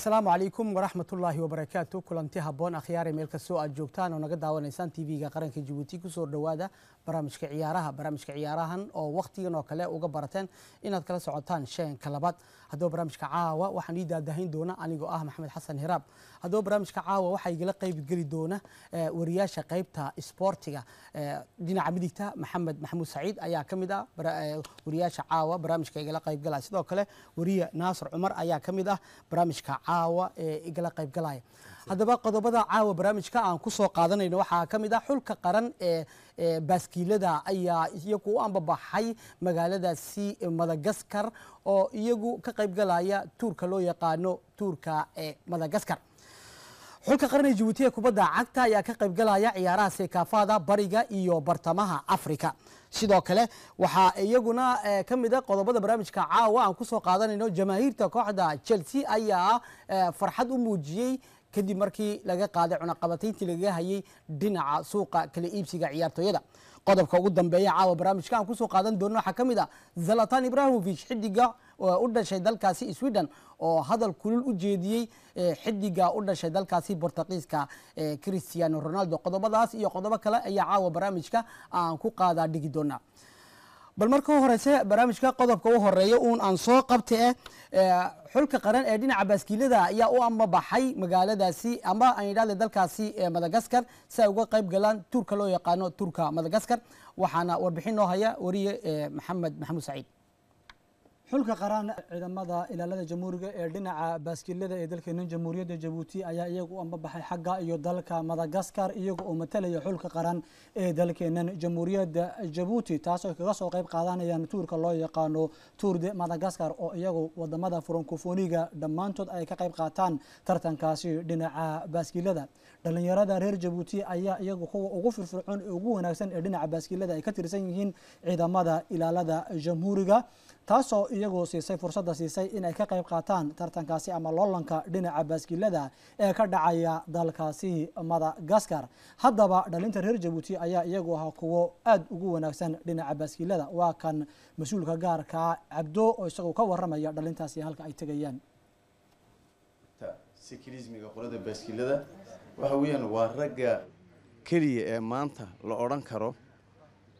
asalaamu calaykum waraxmatullaahi wabarakaatu kulanti haboon akhyaare meel kastoo aad joogtaan oo naga daawanaysaan tv-ga qaranka jibuuti kusoo dhawaada barnaamijka ciyaaraha barnaamijka ciyaarahan oo wakhtigan oo kale uga barateen inaad kala socotaan sheenka labaad haddaba barnaamijka caawa waxaan ii daadahin doona anigoo ah maxamed xasan hiraab haddaba barnaamijka caawa waxaa igala qeybgeli doona eh, wariyaasha qeybta isboortiga eh, dhinaca midigta maxamed maxamuud saciid ayaa ka mid ah eh, wariyaasha caawa barnaamijka igala qeybgalaya sidoo kale wariye naasir cumar ayaa ka mid ah barnaamijka caawa ee igala qeybgalaya haddaba qodobada caawa barnaamijka aan kusoo soo qaadanayno waxaa ka mid ah xulka qaran ee baaskiilada ayaa iyagu u ambabaxay magaaladaasi madagaskar oo iyagu ka qayb tuurka loo yaqaano tuurka ee madagaskar xulka qaran ee jibuuti ee kubadda cagta ayaa ka qaybgalaya galaya ciyaaraha seekaafada bariga iyo bartamaha afrika sidoo kale waxaa iyaguna ka mid a ah qodobada barnaamijka caawa aan kusoo qaadanayno jamaahiirta kooxda chelsea ayaa farxad u muujiyey kadib markii laga qaaday cunaqabateyntii lagaga hayay dhinaca suuqa kala iibsiga ciyaartooyada qodobka ugu dambeeya caawa barnaamijka aan kusoo qaadan doono waxaa ka mid ah zalatan ibrahimovic xidiga u dhashay dalkaasi sweden oo hadal kulul u jeediyey xidiga u dhashay dalkaasi bortuqiiska christiano ronaldo qodobadaas iyo qodobo kale ayaa caawa barnaamijka aan ku qaadaa dhigi doonaa bal marka u horeyse barnaamijka qodobka u horeeya uun aan soo qabta eh, eh xulka qaran ee dhinaca baaskiilada ayaa u amabaxay magaaladaasi ama aan yidhahda dalkaasi ee eh, madagaskar si ay uga qayb galaan tuurka loo yaqaano tuurka madagaskar waxaana warbixin noo haya wariye eh, maxamed maxamuud saciid xulka qaran ciidamada ilaalada jamhuuriga ee dhinaca baaskiilada ee dalkeena jamhuuriyadda jabuuti ayaa iyaga u ambabaxay xagga iyo dalka madagaskar iyaga oo matalaya xulka qaran ee dalkeenan jamhuuriyadda jabuuti taasoo kaga soo qayb qaadanayaan tuurka loo yaqaano tuur de madagaskar oo iyagu wadamada furonkofoniga dhammaantood ay ka qayb qaataan tartankaasi dhinaca baaskiilada dhalinyarada reer jabuuti ayaa iyagu kuwa ugu firfircoon ee ugu wanaagsan ee dhinaca baaskiilada ay ka tirsan yihiin ciidamada ilaalada jamhuuriga taasoo iyagoo siisay fursadda siisay inay ka qayb qaataan tartankaasi ama loolanka dhinaca baaskiilada ee ka dhacaya dalkaasi madagaskar haddaba dhalinta reer jabuuti ayaa iyagu ah kuwo aada ugu wanaagsan dhinaca baaskiilada waa kan mas-uulka gaarka ah, cabdo oo isagoo ka waramaya dhalintaasi halka ay tegayaan sekrismiga qolada baaskilada waxa weeyaan waa ragga keliya ee maanta la odhan karo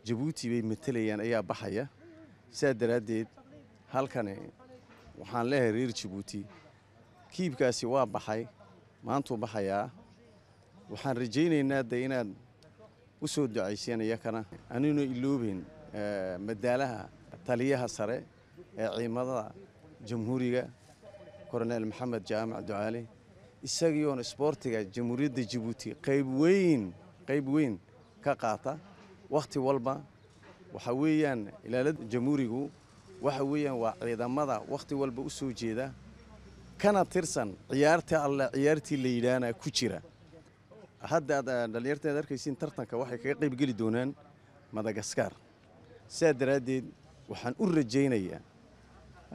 jabuuti bay matelayaan ayaa baxaya sidaa daraaddeed halkani waxaan leehay reer jabuuti kiibkaasi waa baxay maantuu baxayaa waxaan rajaynaynaa de inaad u soo ducayseen iyakana anuna iloobeyn eh, madaalaha taliyaha sare ee ciimadada jamhuuriga koroneel maxamed jaamac ducaali isagiioon isboortiga jamhuuriyadda jabuuti weyn qayb weyn ka qaata wakhti walba waxaa weeyaan ilaalada jamhuurigu waxa weeyaan waa ciidamada wakhti walba u soo jeeda kana tirsan ciyaarta alla ciyaartii la yidhaahna ku jira hadda aad ah, dhallinyarta arkaysiin tartanka waxay kaga qayb geli doonaan madagaskar sidaa daraaddeed waxaan u rajaynayaa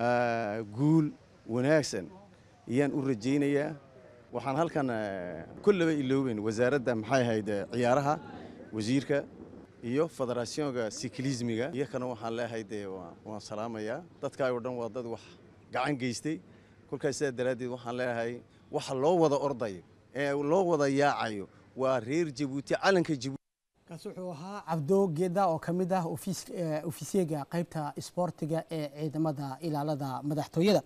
ah, guul wanaagsan ayaan u rajaynayaa waxaan halkan ah, kollaba iloobeyn wasaaradda maxay ahayd ciyaaraha wasiirka iyo federationka siklismiga iyakana waxaan leehay dee waan salaamayaa dadkaayoo dhan waa dad wax gacan geystay kolkaas sidaa daraaddeed waxaan leehay waxa loo wada ordayo ee loo wada yaacayo waa reer jabuuti calanka jabuuti kaasi wuxuu ahaa cabdo geeda oo ka mid ah ofiisyega eh, qaybta isboortiga ee ciidamada ilaalada madaxtooyada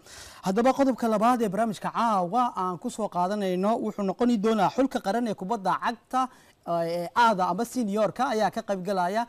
haddaba qodobka labaad ee barnaamijka caawa aan ku soo qaadanayno wuxuu noqoni doonaa xulka qaran ee kubadda cagta aada ama seniorka ayaa ka qaybgalaya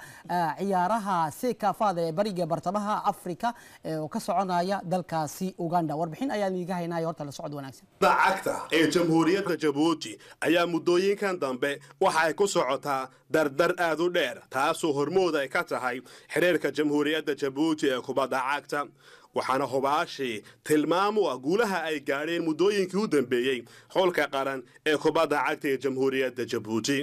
ciyaaraha sekafada ee bariga bartamaha africa oo ka soconaya dalkaasi uganda warbixin ayaan idiga haynay horta la socod wanaagsan lacagta ee jamhuuriyadda jabuuti ayaa muddooyinkan dambe waxa ay ku socotaa dardar aada u dheer taasoo hormood ay ka tahay xiriirka jamhuuriyadda jabuuti ee kubadda cagta waxaana hubaashii tilmaamu ah guulaha ay gaadheen muddooyinkii u dambeeyey xulka qaran ee kubadda cagta ee jamhuuriyadda jabuuti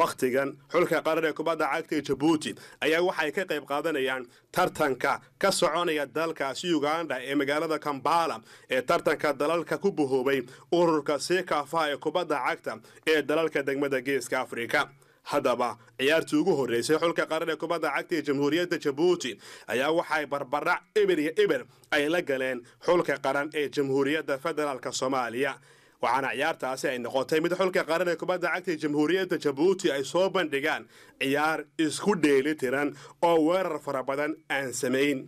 wakhtigan xulka qaran ee kubadda cagta ee jabuuti ayaa waxay ka qayb qaadanayaan tartanka ka soconaya dalkaasi uganda ee magaalada kambala ee tartanka dalalka ku bahoobay ururka sekafa ee kubadda cagta ee dalalka degmada geeska afrika haddaba ciyaartii ugu horreysay xulka qaran ee kubadda cagta ee jamhuuriyadda jabuuti ayaa waxay barbarac eber iyo eber ay la galeen xulka qaran ee jamhuuriyadda federaalk soomaaliya waxaana ciyaartaasi ay noqotay mid xulka qaran ee kubadda cagta ee jamhuuriyadda jabuuti ay soo bandhigaan ciyaar isku dheeli tiran oo weerar fara badan aan samayn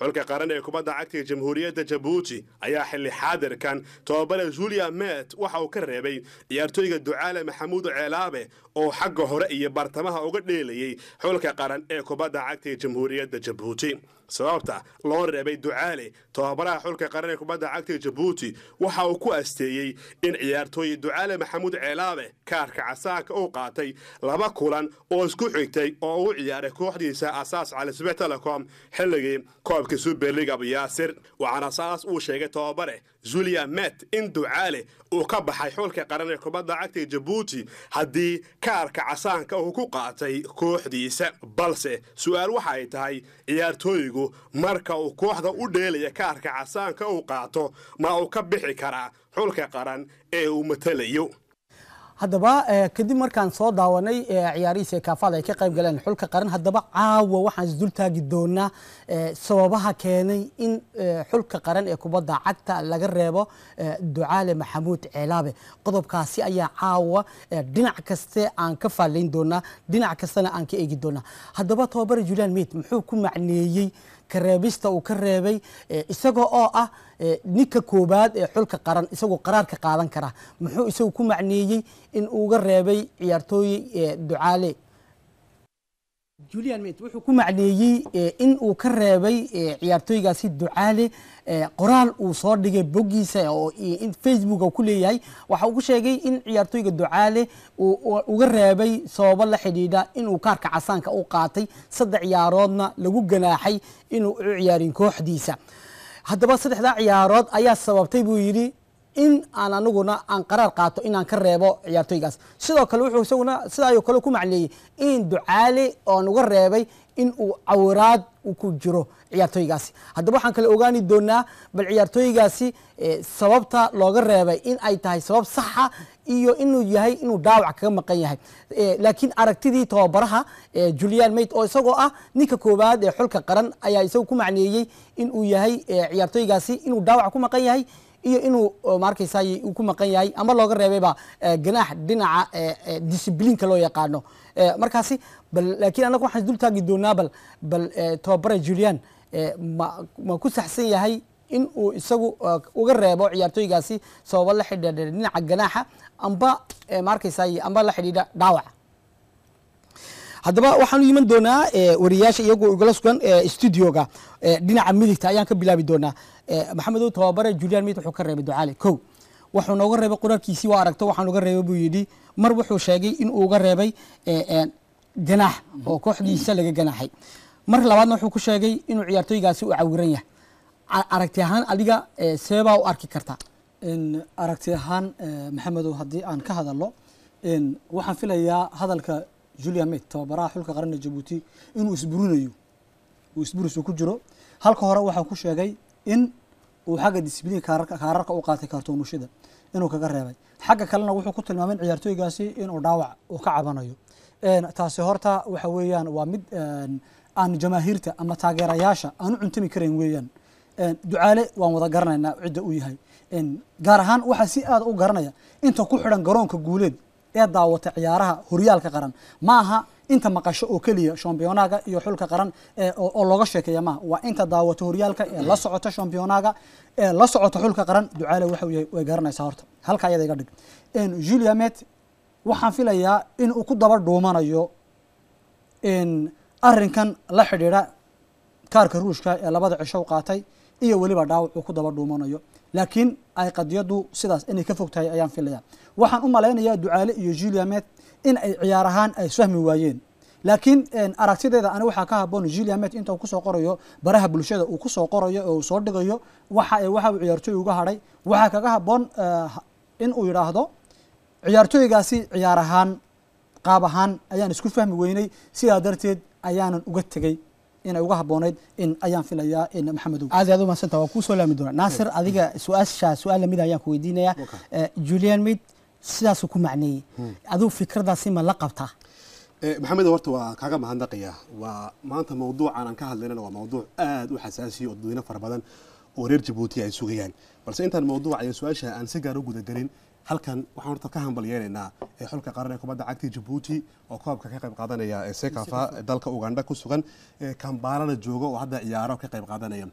xulka qaran ee kubadda cagta jamhuuriyadda jabuuti ayaa xilli xaadirkan tobabare julia met waxa uu ka reebay ciyaartooyga ducaale maxamuud ceelaabe oo xagga hore iyo bartamaha uga dheelayey xulka qaran ee kubadda cagta jamhuuriyadda jabuuti sababta loo reebay ducaale tobabaraha xulka qaran ee kubadda cagta jabuuti waxa uu ku asteeyey in ciyaartooyi ducaale maxamuud ceelaabe kaarka casaanka uu qaatay laba kulan oo isku xigtay oo uu ciyaaray kooxdiisa asaas calisbe telecom xilligii koobka superliga abu yaasir waxaana saas uu sheegay tobabare zulia met in ducaale uu ka baxay xulka qaran ee kubadda cagta ee jabuuti haddii kaarka casaanka uu ku qaatay kooxdiisa balse su-aal waxa ay tahay ciyaartooygu marka uu kooxda u dheelaya kaarka casaanka uu qaato ma uu ka bixi karaa xulka qaran ee uu matalayo haddaba eh, kadib markaan soo daawanay eh, ciyaarihii seekaafada ay ka qayb galeen xulka qaran haddaba caawa waxaan isdultaagi doonaa eh, sababaha keenay in xulka qaran ee kubadda cagta laga reebo ducaale maxamuud ceelaabe qodobkaasi ayaa caawa dhinac kaste aan ka faallayn doonaa dhinac kastana aan ka eegi doonaa haddaba tobabare julian meid muxuu ku macneeyey kareebista uu ka reebay isaga oo ah ninka koobaad ee xulka qaran isagoo qaraarka qaadan kara muxuu isagu ku macneeyey in uuga reebay ciyaartooye ducaale julian mit wuxuu ku macneeyey eh, in uu ka reebay eh, ciyaartooygaasi ducaale eh, qoraal uu soo dhigay boggiisa oo facebook ku leeyahay waxa uu ku sheegay in ciyaartooyga ducaale uu uga reebay sababo la xidhiidha inuu kaarka casaanka u qaatay saddex ciyaaroodna lagu ganaaxay inuu u ciyaarin kooxdiisa haddaba saddexdaa ciyaarood ayaa sababtay buu yidhi in aan aniguna aan qaraar qaato inaan ka reebo ciyaartooygaas sidoo kale wuxuu isaguna sidaayuu kale ku macleeyey in ducaali oo nuga reebay in uu cawiraad ku jiro ciyaartooygaasi haddaba waxaan kale ogaani doonaa bal ciyaartooygaasi sababta looga reebay in ay tahay sabab saxa iyo inuu yahay inuu dhaawac kaga maqan yahay laakiin aragtidii tababaraha julian mayt oo isagoo ah ninka koowaad ee xulka qaran ayaa isagu ku macneeyey in uu yahay ciyaartooygaasi inuu dhaawac ku maqan yahay iyo inuu markaysa ku maqan yahay ama looga reebayba eh, ganaax dhinaca eh, eh, discibliinka loo yaqaano markaasi laakiin anaga waxaan dultaagi doonaa bal bal tobabare julian ma ku saxsan yahay in uu isagu uga reebo ciyaartooygaasi sababo la xidhiidha dhinaca ganaaxa amba maarkaysa amba la xidhiidha dhaawaca haddaba waxaanu iman doonaa eh, wariyaasha iyagoo igala sugan eh, studioga eh, dhinaca midigta ayaan ka bilaabi doonaa maxamedow tababare julian mid wuxuu ka reebay ducaale kow wuxuu nooga reebay qoraalkiisii waa aragto waxaan uga reebay buu yidhi mar wuxuu sheegay in uu uga reebay ganaax oo kooxdiisa laga ganaaxay mar labaadna wuxuu ku sheegay inuu ciyaartooygaasi u cawiran yahay aragti ahaan adiga seebaa u arki karta aragti ahaan maxamedow haddii aan ka hadalo waxaan filayaa hadalka julia mid tababaraha xulka qaranna jabuuti inuu isburinayo uu isburisu ku jiro halka hore waxaan ku sheegay in uu xagga discibliin kaararka u qaatay kaartoomushida inuu kaga reebay xagga kalena wuxuu ku tilmaamay in ciyaartooygaasi inuu dhaawac uu ka cabanayo taasi horta waxa weeyaan waa mid aan jamaahiirta ama taageerayaasha aan u cuntami karayn weeyaan ducaale waan wada garanaynaa cidda u yahay gaar ahaan waxaa si aada u garanaya inta ku xidhan garoonka guuleed ee daawata ciyaaraha horyaalka qaran maaha inta maqasho oo keliya shambiyonaaga iyo xulka qaran oo looga sheekeeya maaha waa inta daawata horyaalka ee la socota shambionaga ee la socota xulka qaran ducaale waxa weeye way garanaysaa horta halka ayada iga dhig julia met waxaan filayaa in uu ku daba dhuumanayo arrinkan la xidhiidha kaarka ruushka ee labada cishow qaatay iyo weliba dhaawac uu ku daba dhuumanayo laakiin ay qadiyadu sidaas inay ka fog tahay ayaan filaya waxaan u malaynayaa ducaale iyo juliamed in ay ciyaar ahaan ay fahmi waayeen laakiin aragtideeda ani waxaa ka haboon juliamed inta uu kusoo qorayo baraha bulshada uu kusoo qorayo oo uu soo dhigayo waxa waxa uu ciyaartooy uga hadhay waxaa kaga haboon eh, in uu yidhaahdo ciyaartooygaasi ciyaar ahaan qaab ahaan ayaan isku fahmi weynay sidaa darteed ayaanan uga tegay inay uga haboonayd ayaan filayaa in maxamedow aad aad umahadsanta kuu soo laami doonaa naasir adiga su aashaa su-aal lamida ah ayaan ku weydiinayaa eh, julian mid sidaasuu ku macneeyey hmm. aduu fikradaasi ma la qabtaa eh, maxamedow horta waa kaaga mahadnaqaya waa maanta mawduucan aan ka hadlaynana waa mawduuc aada u xasaasiya oo dadweyne fara badan oo reer jabuuti ay sugayaan balse intaan mawduuca iyo su-aasha aan si gaar u guda halkan waxaan horta ka hambal ee xulka qaran ee kubadda cagta Djibouti oo koobka ka qayb qaadanaya ee Sekafa dalka Uganda ku sugan ee Kampala jooga oo hadda ciyaaro ka qayb qaadanaya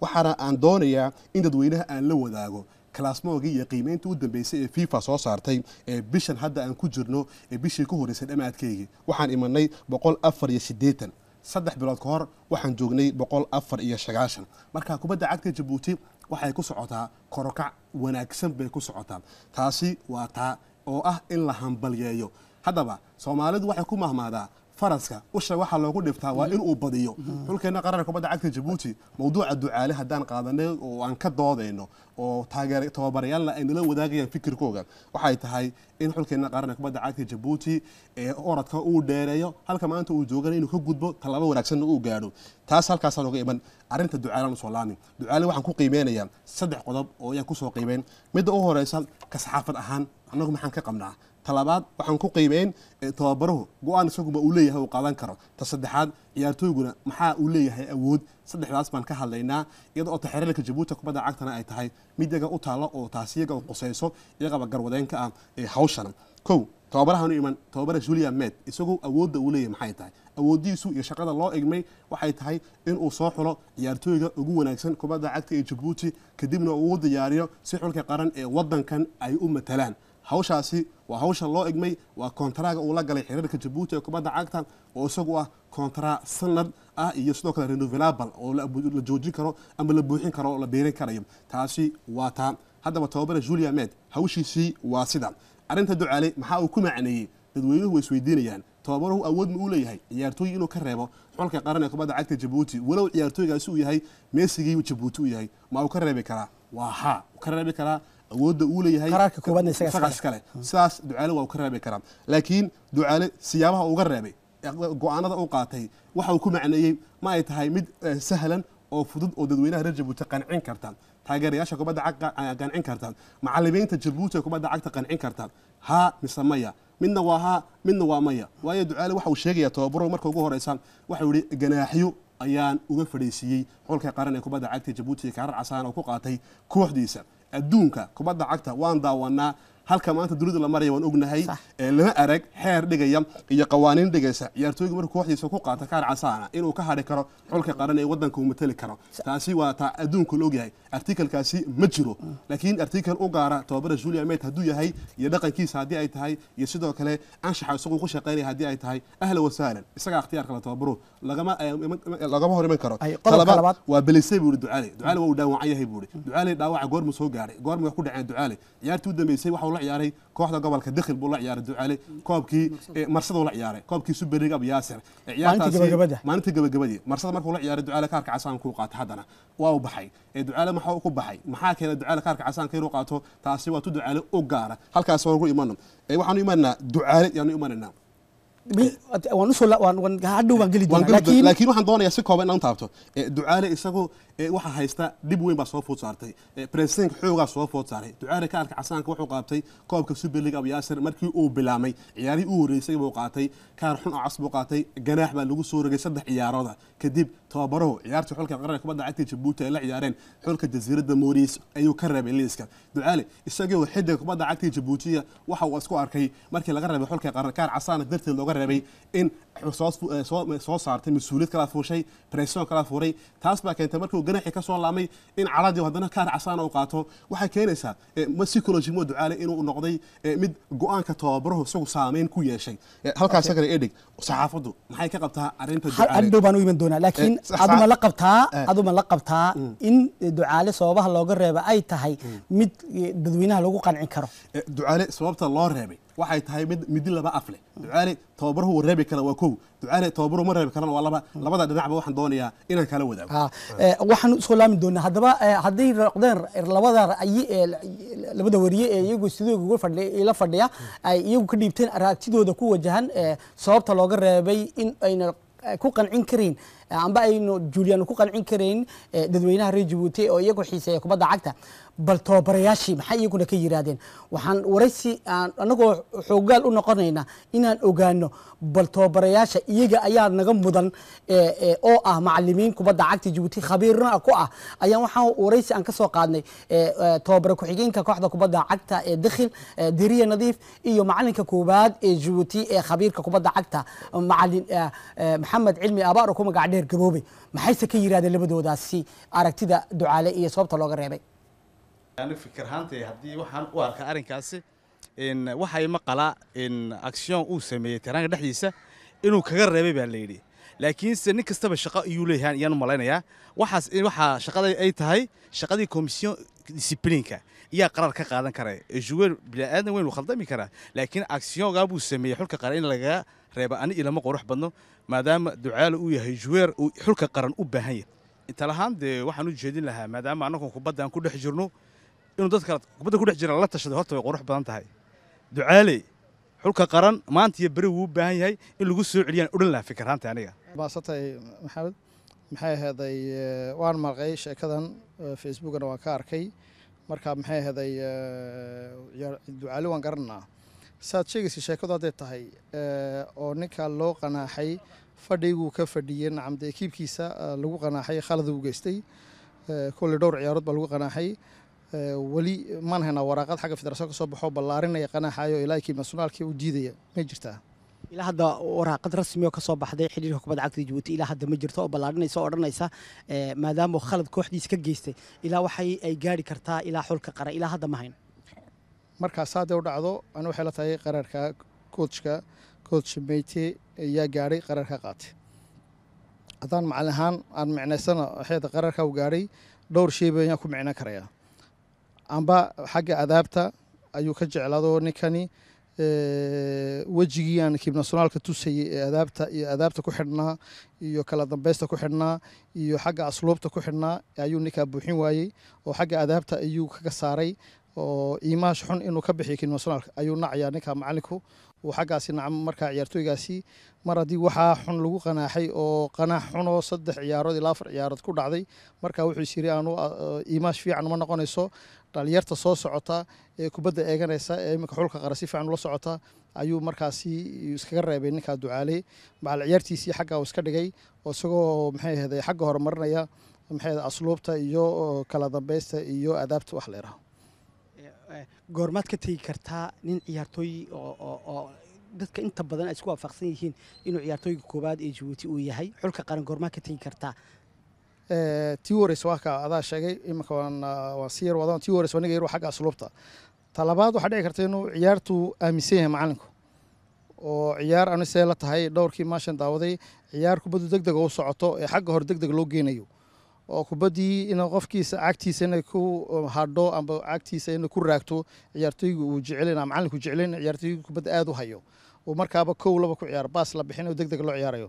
waxaana aan doonayaa in dadweynaha aan la wadaago klaasmoogii iyo qiimeyntii u dambeysay ee fifa soo saartay ee bishan hadda aan ku jirno ee bishii ku horeysay dhamaadkeygii waxaan imanay boqol afar iyo siddeetan saddex bilood ka hor waxaan joognay boqol afar iyo sagaashan marka kubadda cagta Djibouti waxay ku socotaa korokac wanaagsan bay ku socotaa taasi waa taa oo ah in la hambalyeeyo haddaba soomaalidu waxay ku mahmaadaa faraska usha waxaa loogu dhiftaa waa in uu badiyo xulkeenna qaranka kubadda cagta jabuuti mawduuca ducaale haddaan qaadanay oo aan ka doodayno oo taageer tababarayaalna aynala wadaagayaan fikirkooga waxay tahay in xulkeena qaran kubadda cagta jabuuti ee orodka uu dheereeyo halka maanta uu joogana inuu ka gudbo tallaabo wanaagsanna uu gaadho taas halkaasaa looga iman arrinta ducaalan usoo laami ducaale waxaan ku qiimeynayaa saddex qodob oo ayaan kusoo qiimeyn midda u horeysa ka saxaafad ahaan annagu maxaan ka qabnaa talabaad waxaan ku qiimeyn tababaruhu go-aan isaguma uu leeyahay uu qaadan karo ta saddexaad ciyaartooyguna maxaa uu leeyahay awood saddexdaas baan ka hadlaynaa iyada oo taxriirka jabuuti kubadda cagtana ay tahay mid yaga u taalo oo taasi iyaga u qusayso iyagaba garwadeen ka ah hawshana kow tababarahaanu iman tababara julia med isagoo awoodda uu leeyahay maxay tahay awooddiisu iyo shaqada loo igmay waxay tahay inuu soo xulo ciyaartooyga ugu wanaagsan kubadda cagta ee jabuuti kadibna uu diyaariyo si xulka qaran ee waddankan ay u matalaan hawshaasi waa hawsha loo egmay waa koontaraaga uu la galay xiriirka jabuuti ee kubadda cagta oo isagu ah koontaraa sanad ah iyo sidoo kale renovelabal oo la joojin karo ama la buuxin karo oo la beerin karayo taasi waa taa haddaba tababare julia med hawshiisii waa sida arrinta ducaale maxaa uu ku macneeyey dadweynuhu way isweydiinayaan tababaruhu awood ma uu leeyahay ciyaartooyi inuu ka reebo xulka qaran ee kubadda cagta jabuuti walow ciyaartooygaasi uu yahay meesigii jabuuti u yahay ma uu ka reebi karaa waa haa uu ka reebi karaa awooda uu leeyahayiskale sidaas ducaale waa u ka reebi karaa laakiin ducaale siyaabaha uga reebay go-aanada u qaatay waxa uu ku macneeyey ma ay tahay mid eh, sahlan oo fudud oo dadweynaha reer jabuuti qancin kartaan taageerayaasha kubadda cag ah, qancin kartaan macalimiinta jabuuti ee kubadda cagta qancin kartaan haa mise maya midna waa haa midna waa maya waayo ducaale waxa uu sheegayaa tobabaro marka ugu horeysaan waxau yihi ganaaxyo ayaan uga fadhiisiiyey xulka qaran ee kubadda cagta jabuuti kaarar casaan oo ku qaatay kooxdiisa adduunka kubadda cagta waan daawanaa halka maanta dunida la maraya waan ognahay lama arag xeer dhigaya iyo qawaaniin dhigaysa ciyaartooyga marka kooxdiisa ku qaata kaar casaana inuu ka hadhi karo xulka qaran ee wadanka uu matali karo taasi waa taa adduunka la ogyahay artikalkaasi ma jiro laakiin artikal u gaara tobabara julia met hadduu yahay iyo dhaqankiisa haddii ay tahay iyo sidoo kale anshaxa isaguu ku shaqaynaya haddii ay tahay ahla wasaalan isagaa ikhtiyaarka la tababaro lagama eh, hor iman karo talabaad waa belisay buuri ducaale ducaale waa uu dhaawacan yahay buuri ducaale dhaawaca goormuu soo gaaray goormuu wax ku dhaceen ducaale ciyaartii u dambeysay waxa la ciyaaray kooxda gobolka dakhil buu la ciyaaray ducaale koobkii marsadu eh, la ciyaaray koobkii super league ab yaasir maalinta gabagabadii marsada markuu la ciyaaray ducaale kaarka casaan kuu qaata haddana waa u baxay eh, ducaale maxaa ku baxay maxaa keenay ducaale kaarka casaanka inuu qaato taasi waa tu ducaale u gaara halkaas waan ku imana eh, waxaanu imanaynaa ducaale yaanu imanaynaa waan usoo hadhow waan geli doonaa waxaan doonayaa si kooban inaan taabto ducaale isagu waxaa haysta dhib weyn baa soo food saartay bresidenka xoogaa soo food saaray ducaale ka casaanka wuxuu qaabtay koobka super league abyaasir markii uu bilaamay ciyaarihii u horreysay buu qaatay kaar xun oo cas buu qaatay ganaax baa lagu soo rogay saddex ciyaarooda kadib tababaruhu ciyaarta xulka qaranka kubadda cagta jabuuti ay la ciyaareen xulka jasiiradda Maurice ayuu ka reebay liiska ducaale isagoo xidiga kubadda cagta jabuutiya waxa uu isku arkay markii laga reebay xulka qaranka kaar casaanka darteed looga reebay in soo saartay mas-uuliyad kala fuushay bresioo kala fuuray taas baa keentay markuu ganacii ka soo laamay in caladii haddana kaar casaan u qaato waxay keenaysaa psychology mo ducaale inuu noqday mid go-aanka tababaruhu isagu saameyn ku yeeshay halkaas sakare edhig saxaafaddu maxay ka qabtaa arrinta baan u iman doonaa laakiin aduma la qabtaa aduma la qabtaa in ducaale sababaha looga reeba ay tahay mid dadweynaha lagu qancin karo ducaale sababta loo reebay waxay tahay mid midi laba af leh ducaale tababaruhu reebi kara waa kow ducaale tababaruhu ma reebi karana waa laba labada dhinacba waxaan doonayaa inaan kala wadaago ah, eh, waxaan usoo laami doonaa haddaba eh, hadday noqdeen labada ra'yi ee eh, labada wariye ee iyagu sidooguga fadhiya ila fadhiya ay iyagu ka dhiibteen aragtidooda ku wajahan sababta looga reebay in ayna ku qancin karayn Eh, amba aynu julian ku qancin karayn eh, dadweynaha reer jabuuti oo iyagu xiiseeya kubadda cagta bal tababarayaashii maxay iyaguna ka yidhaahdeen waxaan waraysi anagoo xoogaal u noqonayna inaan ogaano bal tababarayaasha iyaga ayaa naga mudan eh, oo ah macalimiin kubadda cagta jabuuti khabiirna ku ah ayaan waxaan waraysi aan ka qaadnay tababara ku-xigeenka kooxda kubadda cagta ee dakhil deriya nadiif iyo macalinka koobaad ee jabuuti ee khabiirka kubadda cagta macalin maxamed cilmi abaar ku magac dheer gaboobay maxayse ka yirahdeen labadoodaasi aragtida ducaale iyo sababta looga reebay anigu fikir ahaantay haddii waxaan u arkaa arrinkaasi waxa ima qala action uu sameeyey tehraanka dhexdiisa inuu kaga reebay baa layidhi laakiinse nin kastaba shaqo iyuu leeyahan iyaan u malaynayaa waxaas waxaa shaqada ay tahay shaqadii komisyon discipliinka iyaa qaraar ka qaadan karaya juweel bini aadan khaldami karaa laakiin actiongaa sameeyey xulka qara in lagaa reebaani ilama qorax badno maadaama ducaale uu yahay juweer uu xulka qaran u baahan yahy talahaan dee waxaan u jeedin lahaa maadaama annagu kubaddan ku dhex jirno inuu dadka kubadda ku dhex jira lala tashado horta way qurux badan tahay ducaale xulka qaran maanta iyo beri wuu u baahan yahay in lagu soo celiyaan odhan lahaa fikirhaanta aniga baasatay maxamed maxay aheeday eh, waan maqay sheekadan eh, facebookana waan ka arkay marka maxay aheeday eh, ducaale waan garanaa saaad sheegaysa sheekadu hadday tahay eh, oo ninka loo qanaaxay fadhiiguu ka fadhiyey nacamde ekiibkiisa eh, lagu qanaaxay khalad uu geystay eh, kolley dhowr ciyaarood baa lagu qanaaxay weli maan haynaa waraaqad xagga federation kasoo baxoo ballaarinaya qanaaxayo ilaa ekiib nasionaalka u diidaya may jirtaa ilaa hadda waraaqad rasmioo ka soo baxday xidhiirka kubadda cagta jabuuti ilaa hadda ma jirto oo ballaarinaysa oo odhanaysa maadaamuu khalad kooxdiisa ka geystay ilaa waxay ay gaari kartaa ilaa xulka qara ilaa hadda ma hayn markaas hadday u dhacdo an waxay la tahay qaraarka koojka kooj meyti ayaa gaadhay qaraarka qaatay haddaan macalin ahaan aan micnaysana waxayta qaraarka u gaadhay dhowr shayba ayaan ku micnaan karayaa amba xagga adaabta ayuu ka jeclaado ninkani wejigii aan kibnasonaalka tusayay ee adaabta iyo adaabta ku xidhnaa iyo kala dambaysta ku xidhnaa iyo xagga asluubta ku xidhnaa ayuu ninkaa buuxin waayey oo xagga adaabta ayuu kaga saaray oo iimaash xun inuu ka bixiyo kidmasonaalka ayuu nacayaa ninka macalinku uu xaggaasi naca markaa ciyaartooygaasi mar haddii waxaa xun lagu qanaaxay oo qanaax xunoo saddex ciyaarood ilaa afar ciyaarood ku dhacday marka wuxuu isyiri aanu ah, ah, iimaash fiican ma noqonayso dhalinyarta soo socota ee kubadda eeganaysa ee iminka xulka qara si fiican ula socota ayuu markaasi iskaga reebay ninkaa ducaaley macal ciyaartiisii xagga uu iska dhigay oo isagoo maxay ahday xagga horumarinaya maxay asluubta iyo kala dambaysta iyo adaabta wax leeraha Eh, goormaad ka tegi kartaa nin ciyaartooy oo dadka inta badan ay isku waafaqsan yihiin inuu ciyaartooyga koobaad ee jabuuti uu yahay xulka qaran goormaad ka tegi kartaa eh, tii wareysa adaa sheegay iminka waan sii yar wadaan tii wareysa aniga xagga asluubta talabaad waxaa dhici karta inuu ciyaartu aaminsan yahay macalinku oo ciyaar ani la tahay dhowrkii maashan daawaday ciyaar kubaddu degdeg u socoto ee xagga hore degdeg loo geenayo oo kubadii in qofkiisa cagtiisa inay ku um, hadho amba cagtiisa ina ku raagto ciyaartoyga uu jeclin ama macalinku jeclin ciyaartoyga kubadda aada u hayo oo markaaba kow laba ku ciyaaro baas la bixin oo deg deg loo ciyaarayo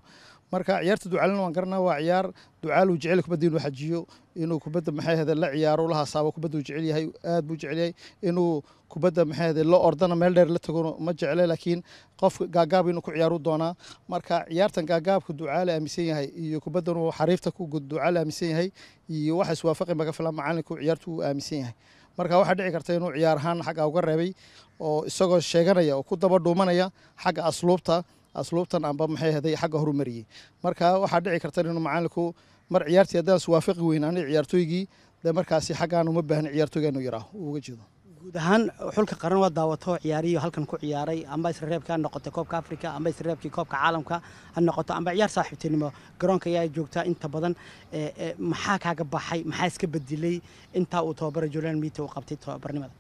marka ciyaarta ducaalin waan garanaa waa ciyaar ducaaluu jecel kubadda inuu xajiyo inuu kubadda maxayhade la ciyaaro lahaasaabo kubaddu jecelyahay aad buu jecelyahay inuu kubadda maxayhade la ordana meel dheer la tago ma jecle laakiin qof gaagaab inuu ku ciyaaru doonaa marka ciyaartan gaagaabku ducaale aaminsan yahay iyo kubaddan xariifta ku ducaale aaminsan yahay iyo waxa iswaafaqi maga macalinku ciyaartu uu aaminsan yahay marka waxaa dhici karta inuu ciyaar ahaan xagga uga reebay oo isagoo sheeganaya oo ku daba dhuumanaya xagga asluubta asluubtan amba maxay haday xagga horumariyey marka waxaa dhici karta inuu macalinku mar ciyaartii haddaan iswaafaqi weyn ani ciyaartooygii dee markaasi xaggaan uma baahni ciyaartooyga inuu yaraaho uga jeedo guud ahaan xulka qaran waa daawato ciyaariyo halkan ku ciyaaray amba isreebkii ha noqotay koobka afrika amba isreebkii koobka caalamka ha noqoto amba ciyaar saaxiibtinimo garoonka ayaa joogtaa inta badan e, e, maxaa kaaga baxay maxaa iska bedilay intaa uu tobabara julian miita uu qabtay tobabarnimada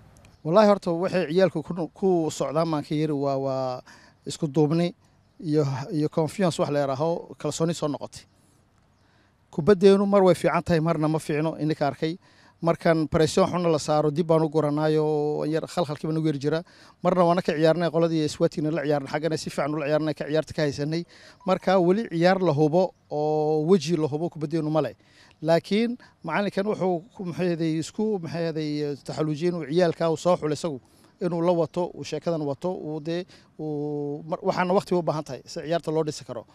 wallahi horta waxay ciyaalku ku socdaan baan ka waa waa isku duubnay iyo confiance wax leeraho kalsooni soo noqotay kubaddeenu mar way fiican tahay marna ma fiicno ininka arkay markan baresyon xunna la saaro dib baan u guranaayo khalkhalkii baan ugu yeri jiraa marna waana ka ciyaarnay qoladii swatiina la ciyaarna xaggana si fiican ula ciyaarnay ka ciyaarta ka haysanay marka weli ciyaar la hubo oo weji la hubo kubaddeenu male laakiin macalinkan wuxuu muxuu ahaday isku muxuu ahaday eh, taxaluujiye inuu ciyaalkaa soo xulay isagu inuu la wato uu sheekadan wato uu dee uu waxaana waqti u baahan tahay si ciyaarta loo dhisi karo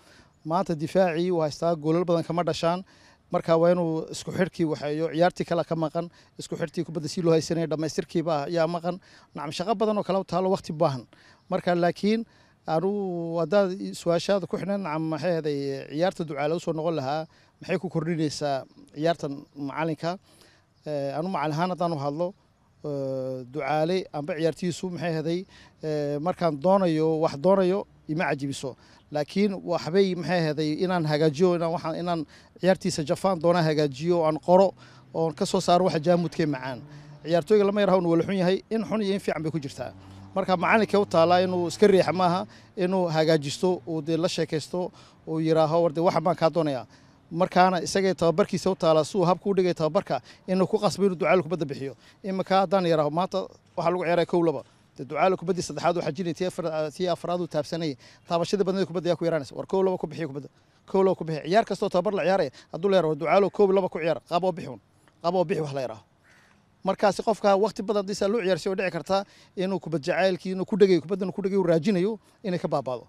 maanta difaacii uu haystaa goolal badan kama dhashaan marka waa inuu isku xirkii waxeeyo ciyaartii kale ka maqan isku xirkii kubadda sii loo haysanaya dhammaystirkiiba ayaa maqan nacam shaqo badan oo kale taalo waqti baahan marka laakiin anuu haddaad su-aashaada ku xidhan nacam maxay ahaday ciyaarta ducaa lagu soo noqon lahaa maxay ku kordhinaysaa ciyaartan macalinka anu macalahaan haddaanu hadlo ducaaley amba ciyaartiisu maxay haday markaan doonayo wax doonayo ima cajibiso laakiin waxbay maxay haday inaan hagaajiyo inaan ciyaartiisa jafaan doona hagaajiyo aan qoro oon ka soo saaro waxa jaamuudkee macaan ciyaartooyga lama yarha un wala xun yahay in xun iyo in fiican bay ku jirtaa marka macalinkee u taalaa inuu iska riixa maaha inuu hagaajisto uu dee la sheekaysto uu yidhaaho war dee waxan baan kaa doonayaa markaana isagay tababarkiisa u taalaa suu habku u dhigay tababarka inuu ku qasbo inuu ducaalu kubadda bixiyo iminka haddaan yaraho maanta waxaa lagu ceeraa kow laba ducaala kubaddii saddexaad uu xajinay tii afraad uu taabsanayay taabashada badnada kubadda yaa ku yaraanaysa war kow laba ku bixiyo kubadda kow laba ku bixi ciyaar kastoo tababar la ciyaaraya hadduu la yaraho war ducaalo kow laba ku ciyaar qab oo bixi un oo bixi wax la yaraho markaasi qofka waqti badan hadiisaa loo ciyaarsi oo dhici kartaa inuu kubad jacaylkii inuu ku dhegayo kubaddan ku dhegayo raajinayo inay ka baabaado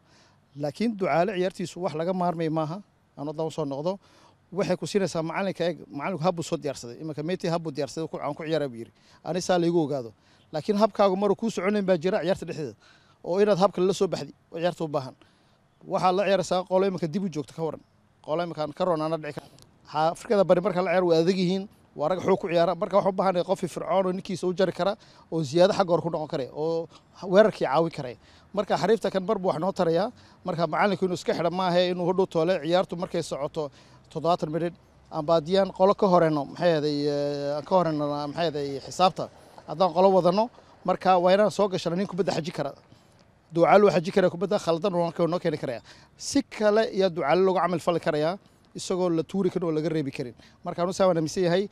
laakiin ducaalo ciyaartiisu wax laga maarmay maaha aan haddaan usoo noqdo waxay ku siinaysaa macalinka eeg macalinku habbuu soo diyaarsaday imanka meeti habbuu diyaarsaday aan ku ciyaara buu yidhi anisaa laygu ogaado laakiin habkaagu maruu kuu soconayn baa jira ciyaarta dhexdeeda oo inaad habka lala soo baxdi oo ciyaarta u baahan waxaad la ciyaaraysaa qolo imanka dib u joogta ka waran qolo imankaan ka roon aana dhici kara afrikada bari markaan la ciyaar waa adag yihiin waa rag xoog ku ciyaara marka waxaa u baahanaya fircoon oo ninkiisa u jari kara oo ziyaado xagga hor ku noqon kara oo weerarkii caawi karay marka xariifta kan bar wax noo tarayaa marka macallinku inuu iska xidha maahe inuu hodhow toole ciyaartu markay socoto toddobaatan midhidh amba qolo ka horeyno maxaeday eh, ka horeyno maxaeday xisaabta haddaan qolo wadanno marka waa inaan soo gashanna nin kubadda xaji kara duucaal uu xaji kara kubadda khaldan noo keeni karaya si kale iyo duucaale loogu camal fali karaya isagoo la tuuri karin oo laga reebi karin marka anusaa waan aaminsan yahay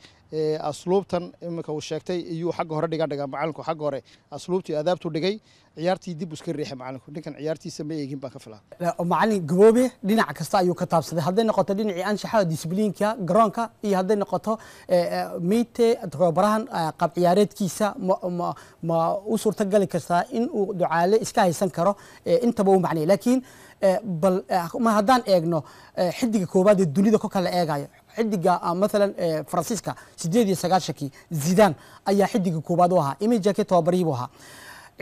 asluubtan iminka uu sheegtay iyuu xagga hore dhiga dhiga macalinku xagga hore asluubtii adaabtu dhigay ciyaartii dib uska riixay macalinku ninkan ciyaartiisa ma eegin baan ka filaa macalin gaboobe dhinac kasta ayuu ka taabsaday hadday noqoto dhinacii anshaxada disbliinka garoonka iyo hadday noqoto meyte tababarahan qaab ciyaareedkiisa ma u suurtagali kartaa in uu ducaale iska haysan karo intaba u macnay laakiin Eh, bal eh, haddaan eegno eh, xidiga koowaad ee dunida kolka la eegayo xidiga ah, maalan faransiiska sideed iyo sagaashankii zidan ayaa xidiga koowaad u ahaa imijake tobabariibuu ahaa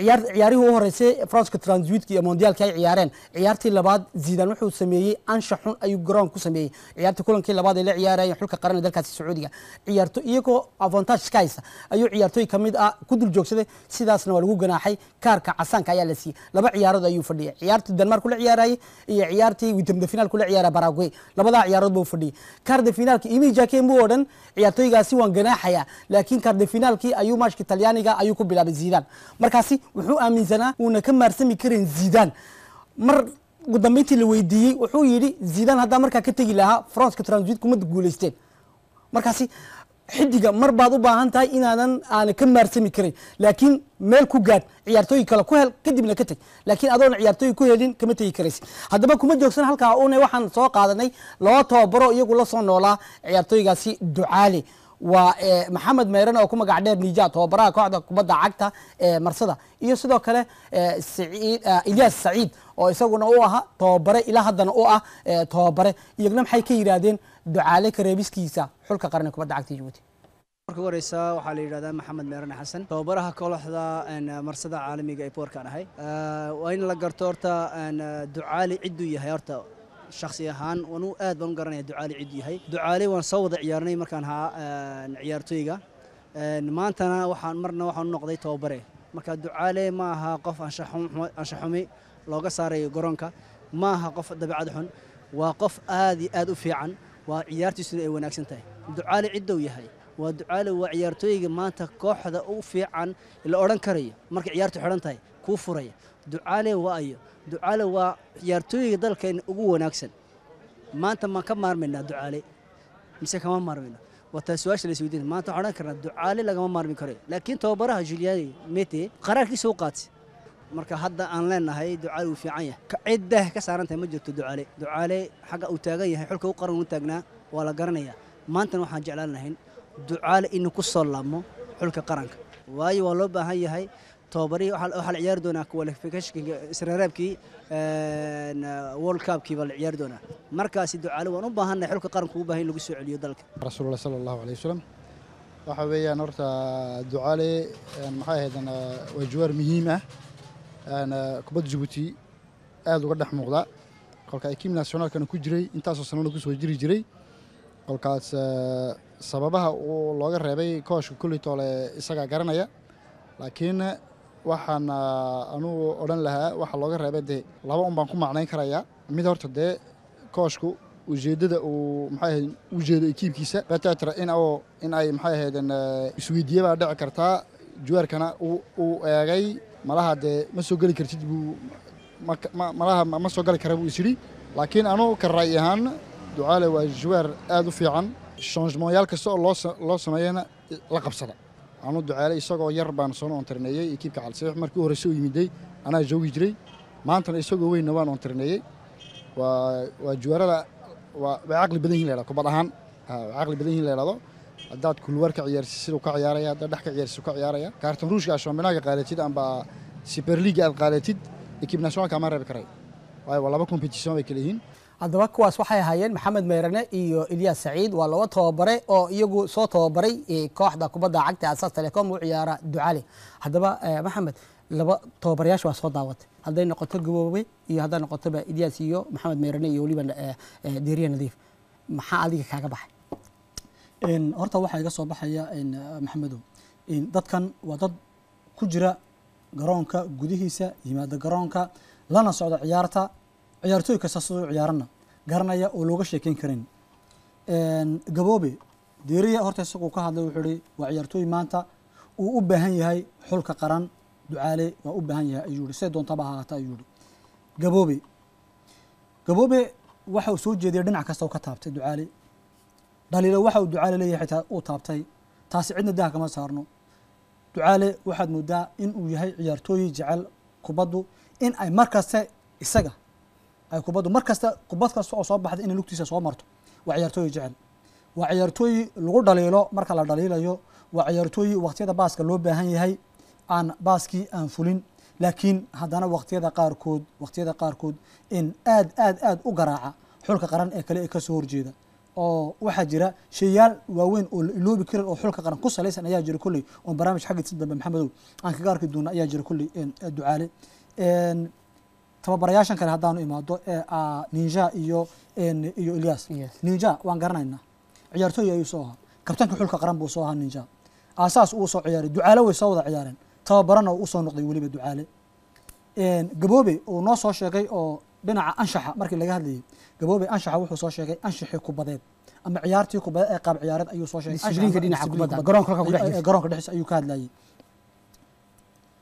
ciyaarihii u horeysay franska transwidki ee mondiyaalki ay ciyaareen ciyaartii labaad zidan wuxuu sameeyey ansha xun ayuu garoon ku sameeyey ciyaartii kulankii labaad ay la ciyaarayeen xulka qaran dalkaasi sacuudiga ciyaarto iyagoo avantage kahaysa ayuu ciyaartooy kamid ah ku dul joogsaday sidaasna waa lagu ganaaxay kaarka casaanka ayaa la siiyey laba ciyaarood ayuu fadhiyay ciyaartii denmark kula ciyaarayey iyo ciyaartii witamda finaal kula ciyaaraya baraguay labadaa ciyaarood buu fadhiyey kaarda finaalka imi jakenbu oo ciyaartooygaasi waan ganaaxayaa laakiin kaarda finaalkii ayuu maashka talyaaniga ayuu ku bilaabay zidan markaasi wuxuu aaminsanaa uuna ka maarsami karin zidan mar gudambeyntii la weydiiyey wuxuu yidhi zidan haddaa markaa ka tegi lahaa franska transit kuma guuleysteen markaasi xidiga mar baad u baahan tahay inaadan aana ka maarsami karin laakiin meel ku gaad ciyaartooyi kale ku hel kadibna ka teg laakiin adoona ciyaartooyi ku helin kama tegi karaysi haddaba kuma joogsan halkaa une waxaan soo qaadanay laba tababaro iyagu la soo noolaa ciyaartooygaasi ducaale waa eh, maxamed meyran oo ku magac dheer nija tababaraha kooxda kubadda cagta ee eh, marsada iyo sidoo kale eh, ilyas saciid oo isaguna u ahaa tababare ila haddana u ah tababare iyagna maxay ka yidhaahdeen ducaale kareebiskiisa xulka qarni kubadda cagta jabuuti marka horeysa waxaa la yidhahdaa maxamed meerane xasan tababaraha kooxda marsada caalamiga ee boorkaan ahay waa in la garto horta ducaali cidduu yahay horta shaksi ahaan wanuu aad baan u garanaya ducaali ciddu yahay ducaale waan soo wada ciyaarnay markaan ahaa ciyaartooyga maantana waxaan marna waxaan u noqday tababare marka ducaale ma aha qof anshaxumi looga saaray garoonka ma aha qof dabicad xun waa qof aad iyo aad u fiican waa ciyaartiisuna ay wanaagsan tahay ducaale ciddow yahay waa ducaale waa ciyaartooyga maanta kooxda u fiican la odhan karayo markay ciyaartu xidhan tahay kuu furaya ducaale waayo ducaale waa ciyaartooyiga dalkeenna ugu wanaagsan maanta ma ka maarmaynaa ducaale mise kama maarmayno waa su-aasha la isweydiina maanta waxaan odhan karnaa ducaale lagama maarmi karo laakiin tababaraha juliani mete qaraarkiisa u qaatay marka hadda aan leenahay ducaale uu fiican yahay ciddah ka saaran tahay ma jirto ducaale ducaale xagga uu taagan yahay xulka u qaran u taagnaa waa la garanayaa maantana waxaan jeclaan lahayn ducaale inuu ku soo laabmo xulka qaranka waayo waa loo baahan yahay tobabarihii waxaa la ciyaari doonaa qualificationka israaraabkii world cupkii baa la ciyaari doonaa markaasi ducaale waan u baahannahay xulka qaranku u baahan in lagu soo celiyo dalka rasuulullah sala allahu alayh wasalam waxa weeyaan horta ducaale maxay ahayd waa jawaar muhiim ah kubadda jabuuti aad uga dhex muuqda kolka ay kim nationaalkana ku jiray intaasoo sanana ku soo jiri jiray kolkaas sababaha uu looga reebay kooshka kulli toole isagaa garanaya laakiin waxaan anugu odhan lahaa waxa looga reebay dee laba un baan ku macnayn karayaa mid horta dee kooshku ujeeddada uu maxay ahayd u ekiibkiisa betetra in oo in ay maxay ahaydeen eh, isweydiiye baa dhici kartaa juwaarkana uu eegay malaha dee ma soo geli kartid buu malaha ma soo gali kara buu is yidhi laakiin anugu ka ra'y ahaan ducaale waa juwaar aada u fiican changemenyaal kasta oo loo loo sameeyana la qabsada aan u isagoo yar baan soo ontarneeyey ekiibka calsix markii u u yimiday anaa joogi jiray maantana isagoo weynna waan ontarneeyey waa juwaarada way caqli badan yihin laydhado kubad ahaan caqli badan yihin laydhado haddaad kulwar ka ciyaarsid siduu ka ciyaaraya haddaad dhex ka ciyaarsid siduu ka ciyaaraya kaartan ruushka shambinaaga qaadatid amba siberliiga aad qaadatid ekiib nationalka amaan reebi karay waayo waa laba competition bay kala haddaba kuwaas waxay ahaayeen maxamed meyrane iyo ilyas saciid waa laba tababare oo iyagu soo tababaray eh, kooxda kubadda cagta asaas telecom u ciyaara ducali haddaba eh, maxamed laba tababarayaasha waa soo daawatay hadday noqoto gaboobe iyo hadday noqotoba ilyas iyo maxamed meyrane iyo weliba eh, deeriya nadiif maxaa adiga kaaga baxay horta waxaa iga soo baxaya maxamedow dadkan waa dad ku jira garoonka gudihiisa yimaada garoonka lana socda ciyaarta ciyaartooy kasta siduu ciyaarana garanaya oo looga sheekeyn karin gaboobe diiriya horta isaguu ka hadlay wuxuu ihi waa ciyaartooy maanta uu u baahan yahay xulka qaran ducaale waa u baahan yahay ayuu yihi say doontaba ahaata ayuu yihi gaboobe gaboobe waxa uu soo jeediyay dhinac kasta ka taabtay ducaale dhaliilo waxa uu ducaale leeyahay xitaa uu taabtay taasi cidna daha kama saarno ducaale waxaad moodaa in uu yahay ciyaartooyi jecel kubaddu in ay mar isaga ay kubaddu mar kasta kubad kasta oo soo baxda inay lugtiisa soo marto waa ciyaartooy jecel waa ciyaartooy lagu dhaliilo marka la dhaliilayo waa ciyaartooy waqtiyada baaska loo baahan yahay aan baaskii aan fulin laakiin haddana wakhtiyada qaarkood waqtiyada qaarkood in aad aad aad u garaaca xulka qaran ee kale ee kasoo horjeeda oo waxaa jira sheeyaal waaweyn oo la iloobi karin oo xulka qaran ku salaysan ayaa jira kolley oon barnaamij xaggiisa dambe maxamedow aan kaga arki doona ayaa jira kolley ducaale tababarayaashan kale haddaanu imaado ee ninja iyo iyo ilyas ninja waan garanaynaa ciyaartooy ayuu soo ahaa kabtanka xulka qaran buu soo ahaa ninja aasaas uu soo ciyaaray ducaale way soo wada ciyaareen tababarana uu usoo noqday weliba ducaale gaboobe uu noo soo sheegay oo dhinaca anshaxa markii laga hadlayay gaboobe anshaxa wuxuu soo sheegay anshaxii kubadeed ama ciyaartii kubadeed ee qaab ciyaareed ayuu soo sheegay garoonka dhexdiisa ayuu ka hadlayay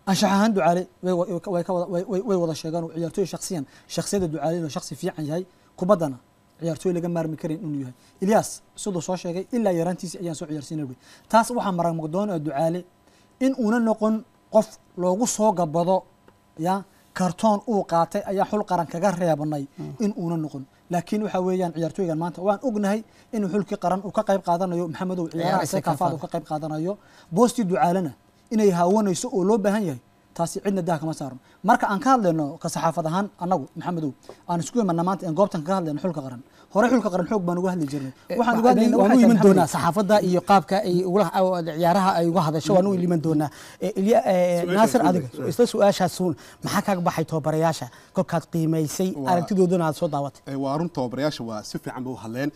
anshax ahaan ducaale way wada sheegaan ciyaartooy shasiyan shaksiyada ducaale inuu shaksi fiican yahay kubaddana ciyaartooy laga maarmi karan inuu yahay ilyas siduu soo sheegay ilaa yaraantiisi ayaan soo ciyaarsiina ui taas waxaa maragmaqdoona ducaale in uuna noqon qof loogu soo gabado ya kartoon uu qaatay ayaa xul qaran kaga reebnay mm. in uuna noqon laakiin waxa weeyaan ciyaartooygan maanta waan ognahay inuu xulkii qaran uu ka qayb qaadanayo maxamedow ciyaaraha ka qayb qaadanayo boostii ducaalena inay haawanayso oo loo baahan yahay taasi cidna daha kama saarno marka aan ka hadlayno ka saxaafad ahaan annagu maxamedow aan isku imana maanta in goobtan kaga hadlayno xulka qaran hore xulka qaran xoog baan uga hadli jirnay eh, waxaan uga iman doonaa saxaafada iyo qaabka ciyaaraha ay uga hadasho waan u iman doonaa eh, ilya eh, naasir adiga isla su uun maxaa kaaga baxay tababarayaasha kolkaad qiimaysay aragtidoodana aad soo daawatay waa arun tababarayaasha waa si fiican bay u hadleen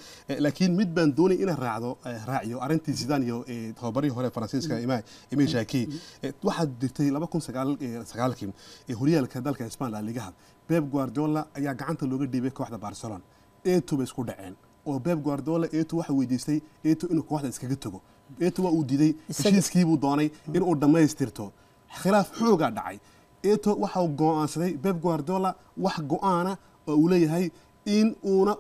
laakiin mid baan doonay inaan raacdo raaciyo arrintii zidane iyo tababarihii hore faransiiska mm-hmm. ime mm-hmm. shaki mm-hmm. waxaad dirtay laba kun sagaalkii horyaalka dalka isbaanla ligahad beb guardiola ayaa gacanta looga dhiibay kooxda barcelona eto bay isku dhaceen oo beb guardiola eto waxa weydiistay eto inuu kooxda iskaga tago eto waa uu diiday heshiiskiibuu doonay inuu dhammaystirto khilaaf xoogaa dhacay eto waxau go-aansaday beeb guardiola wax go-aana oo uu leeyahay in uuna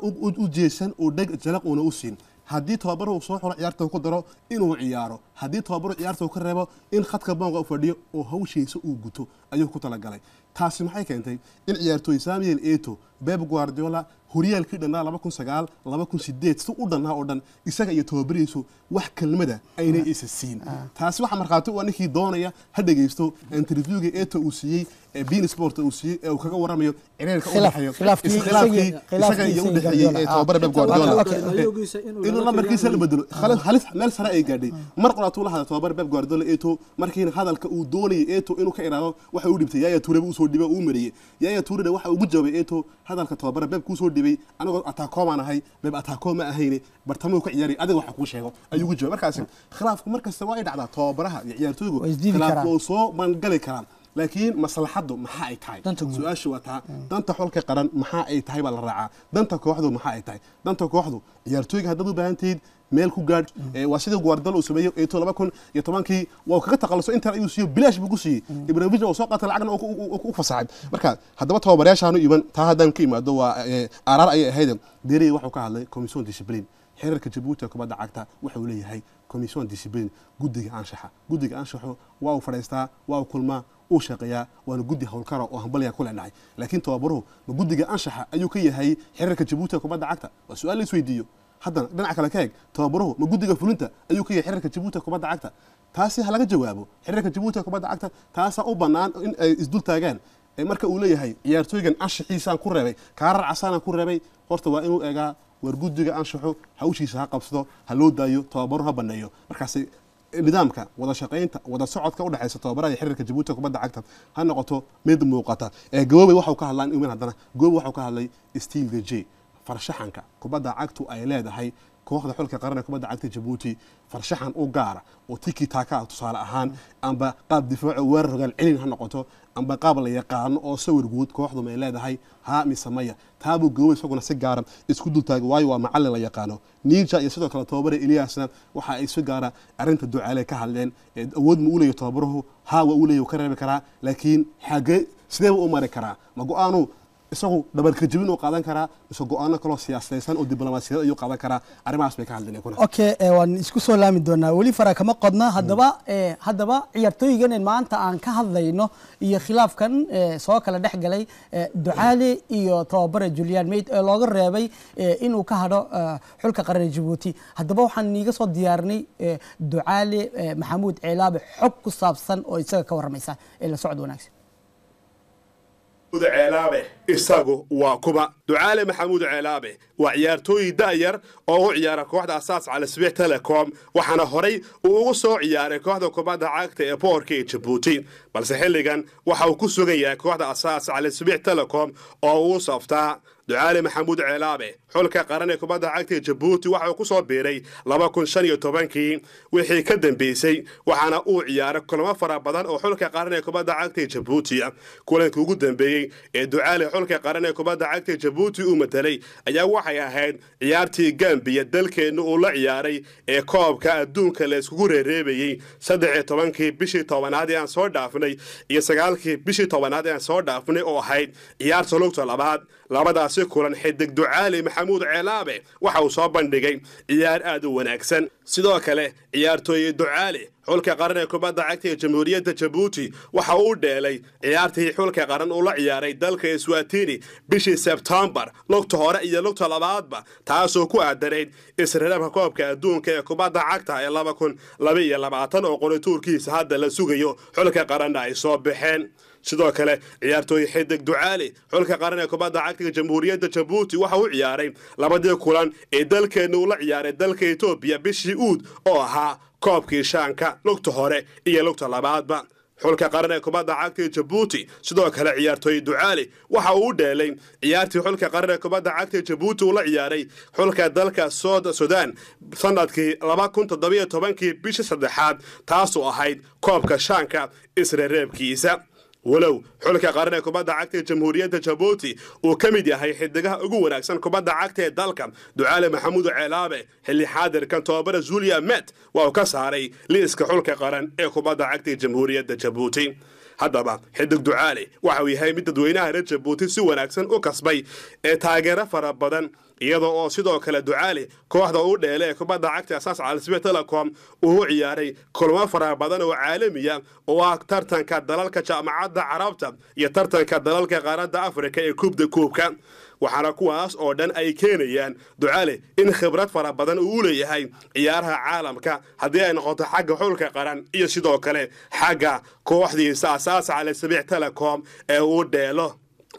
u jeesan uu dheg jalaq uuna u siin haddii tobabar uu soo xulo ciyaarta ku daro inuu ciyaaro haddii tababaru ciyaarta ka reebo in khadka boonqa u fadhiyo oo hawshiisa uu guto ayuu ku talagalay taasi maxay keentay in ciyaartooy samuel eto beb guardiola horyaalkii dhannaa laba kun sagaal laba kun sideed si u dhannaa ah oo dhan isaga iyo tababariisu wax kelmada aynay isa siin ah, ah. taasi waxaa markhaati u ninkii doonaya ha dhegaysto interviewga eto uu siiyey ee bein sport uu siiyey ee uu kaga waramayo cireerka u dhexeeyo iskhilaafkii isaga iyo u dhexeeyey ee tababare beb guardiola inuu lambarkiisa la bedelo halis meel sare ay gaadhay mar qoraatuu la hadla tababare beb guardiola eto markiina hadalka uu doonayay eto inuu ka iraado waxay u dhibtay yaaya tuureba usoo soo dhibay uu mariyay yaaya tuurina waxa ugu jawaabay eeto hadalka tababara beeb kuusoo dhibay anagoo ataakoomaan ahay beeb ataakoo ma ahayne bartamo ka ciyaari adiga waxa kuu sheego ayuu ugu jawaabay markaasi khilaafku markasta waa ay dhacdaa tababaraha iyo ciyaartooygu khilaaf soo maangali karaan laakiin maslaxaddu maxaa ay tahay su aashu waa taa danta xolka qaran maxaa ay tahay baa la raacaa danta kooxdu maxaa ay tahay danta kooxdu ciyaartooyga haddaad u baahan meel ku gaadh waa sidii guardal uu sameeyo eeto laba kun iyo tobankii waa kaga taqaluso intaan ayuu siiyo bilaash buu ku siiyey ibrahimovich oo soo qaatay lacagna u fasaxay marka haddaba tababarayaashaanu iman taa haddaan ka imaado waa araar ayay ahayd derey waxuu ka hadlay commission discipline xiriirka jabuuti ee kubadda cagta wuxuu leeyahay commission discipline guddiga anshaxa guddiga anshaxu waa uu fadhiistaa waa uu kulmaa uu shaqeeyaa waana guddi howlkara oo hambalyaa ku leenahay laakiin tababaruhu ma guddiga anshaxa ayuu ka yahay xiriirka jabuuti ee kubadda cagta waa su-aal la isweydiiyo haddana dhinac kale ka eg tababaruhu ma guddiga fulinta ayuu ka yahay xiriirka jabuuti kubadda cagta taasi halaga jawaabo xirirka jabuuti kubadda cagta taasaa u bannaan in ay isdultaagaan taagaan marka uu leeyahay ciyaartooygan anshaxiisaan ku reebay kaarar casaanaan ku reebay horta waa inuu eegaa war guddiga anshaxu hawshiisa ha qabsado ha loo daayo tababaru ha banneeyo markaasi nidaamka wada shaqaynta wada socodka udhexaysa tababarada xiriirka jabuuti kubadda cagta ha noqoto mid muuqata gaboobay waxau ka hadlaan iman haddana gaboobay waxau ka hadlay steel the j farshaxanka kubadda cagtu ay leedahay kooxda xulka qaranee kubadda cagta jabuuti farshaxan u gaara oo tiki taaka tusaale ahaan amba qaab difaaco weerar rogaal celin ha noqoto amba qaab la yaqaano oo sawir guud kooxdu may leedahay haa mise maya taabuu gooba isaguna si gaara isku dultaaga waayo waa macalin la yaqaano niija iyo sidoo kale tobabare eliyasna waxa ay si gaara arrinta ducaale ka hadleen awood ma u leeyahy tobabaruhu haa waa u ka reebi karaa laakiin xagee sideeba u mari karaa ma go-aanuu isagu dhabarka uu qaadan karaa mise go-aano kaloo siyaasadaysan oo diblomaasiyadeed ayuu qaadan karaa arrimahaas bay ka hadleen okay eh, waan isku soo laami doonaa weli fara kama qodna haddaba hmm. eh, haddaba ciyaartooygan maanta aan ka hadlayno iyo khilaafkan eh, soo kala dhex galay ducaale iyo tababare julian mayd ee looga reebay inuu ka hadho xulka qaran jabuuti haddaba waxaan iiga soo diyaarinay ducaale maxamuud ceelaabe xog ku saabsan oo isaga ka warramaysa ee la socod wanaagsan ceelaabe isagu waa kuba ducaale maxamuud ceelaabe waa ciyaartooyi da'yar oo u ciyaara kooxda asaas calisbiix telecom waxaana horay uu ugu soo ciyaaray kooxda kubadda cagta ee boorka ee jabuuti balse xilligan waxa uu ku sugan yahay kooxda asaas calisbiix telecom oo uu saftaa ducaale maxamuud ceelaabe xulka qaran ee kubadda cagta ee jabuuti waxa uu ku soo biiray kii wixii ka dambeysay waxaana uu ciyaaray kulamo fara badan oo xulka qaran ee kubadda cagta ee jabuuti kulanka ugu dambeeyey ee ducaale hogaanka qaran ee kubadda cagta jabuuti uu matelay ayaa waxay ahayd ciyaartii gambiya dalkeenna uu la ciyaaray ee koobka adduunka la reereebayey saddex iyo tobankii bishii tobanaad ee aan soo dhaafnay iyo sagaalkii bishii tobanaad ee aan soo dhaafnay oo ahayd ciyaarta lugta labaad labadaasi kulan xidig ducaali maxamuud ceelaabe waxa uu soo bandhigay ciyaar aad u wanaagsan sidoo kale ciyaartooyii ducaali xulka qaran ee kubadda cagta ee jamhuuriyadda jabuuti waxa uu dheelay ciyaartii xulka qaran uu la ciyaaray dalka eswatini bishii sebtembar lugta hore iyo lugta labaadba taasoo ku aadanayd israreebka koobka adduunka ee kubadda cagta ee laba kun laba iyo labaatan oo qori tuurkiisa hadda la sugayo xulka qaranna ay soo baxeen sidoo kale ciyaartooy xidig ducaali xulka qaran ee kubadda cagtiga jamhuuriyadda jabuuti waxa uu ciyaaray labadii kulan ee dalkeenna uula ciyaaray dalka etoobiya bishii uud oo ahaa koobkii shaanka lugta hore iyo lugta labaadba xulka qaran ee kubadda cagta ee jabuuti sidoo kale ciyaartooy ducaali waxa uu u dheelay ciyaartii xulka qaran ee kubadda cagta ee jabuuti uula ciyaaray xulka dalka sooda sudan sanadkii labakuntodobayo tobankii bishii saddexaad taasoo ahayd koobka shaanka isrereebkiisa walow xulka qaran ee kubadda cagta ee jamhuuriyadda jabuuti uu ka mid yahay xidigaha ugu wanaagsan kubadda cagta ee dalka ducaale maxamuudu ceelaabe xilli xaadirkan tobabara zuuliya met waa uu ka saaray liiska xulka qaran ee kubadda cagta ee jamhuuriyadda jabuuti haddaba xidig ducaale waxa uu yahay mid dadweynaha reer jabuuti si wanaagsan u kasbay ee taageero fara badan iyada oo sidoo kale ducaale kooxda u dheele ee kubadda cagta asaas caalsbe telecom uu ciyaaray kulmo fara badan oo caalamiya oo ah tartanka dalalka jaamacadda carabta iyo tartanka dalalka qaaradda afrika ee kuubda kuubka waxaana kuwaas oo dhan ay keenayaan ducale in khibrad fara badan uu u leeyahay ciyaaraha caalamka haddii ay noqoto xagga xulka qaran iyo sidoo kale xagga kooxdiisa asaasa cale sabiic telecom ee uu dheelo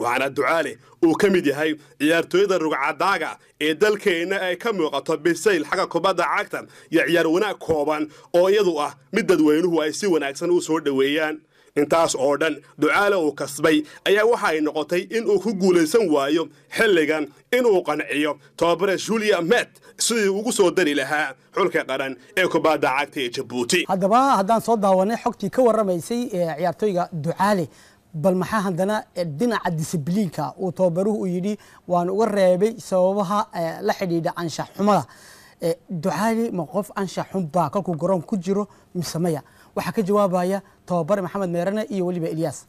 waxaana ducaale uu ka mid yahay ciyaartooyada rugcadaaga ee dalkeenna ay ka muuqato bisayl xagga kubadda cagta iyo ciyaar wanaag kooban oo iyadu ah mid dadweynuhu ay si wanaagsan u soo dhoweeyaan intaas oo dhan ducaale uu kasbay ayaa waxa ay noqotay inuu ku guulaysan waayo xilligan inuu qanciyo tobabare julia met sidii ugu soo dari lahaa xulka qaran ee kubadda cagta ee jabuuti haddaba haddaan soo daawanay xogtii ka waramaysay warramaysay ciyaartooyga ducaale bal maxaa haddana dhinaca disibliinka uu tobabaruhu u yidhi waan uga reebay sababaha la xidhiidha anshax xumada ducaale ma qof anshax xun baa kolkuu garoon ku jiro mise maya waxaa ka jawaabaya tababare maxamed meerane iyo weliba ilyaas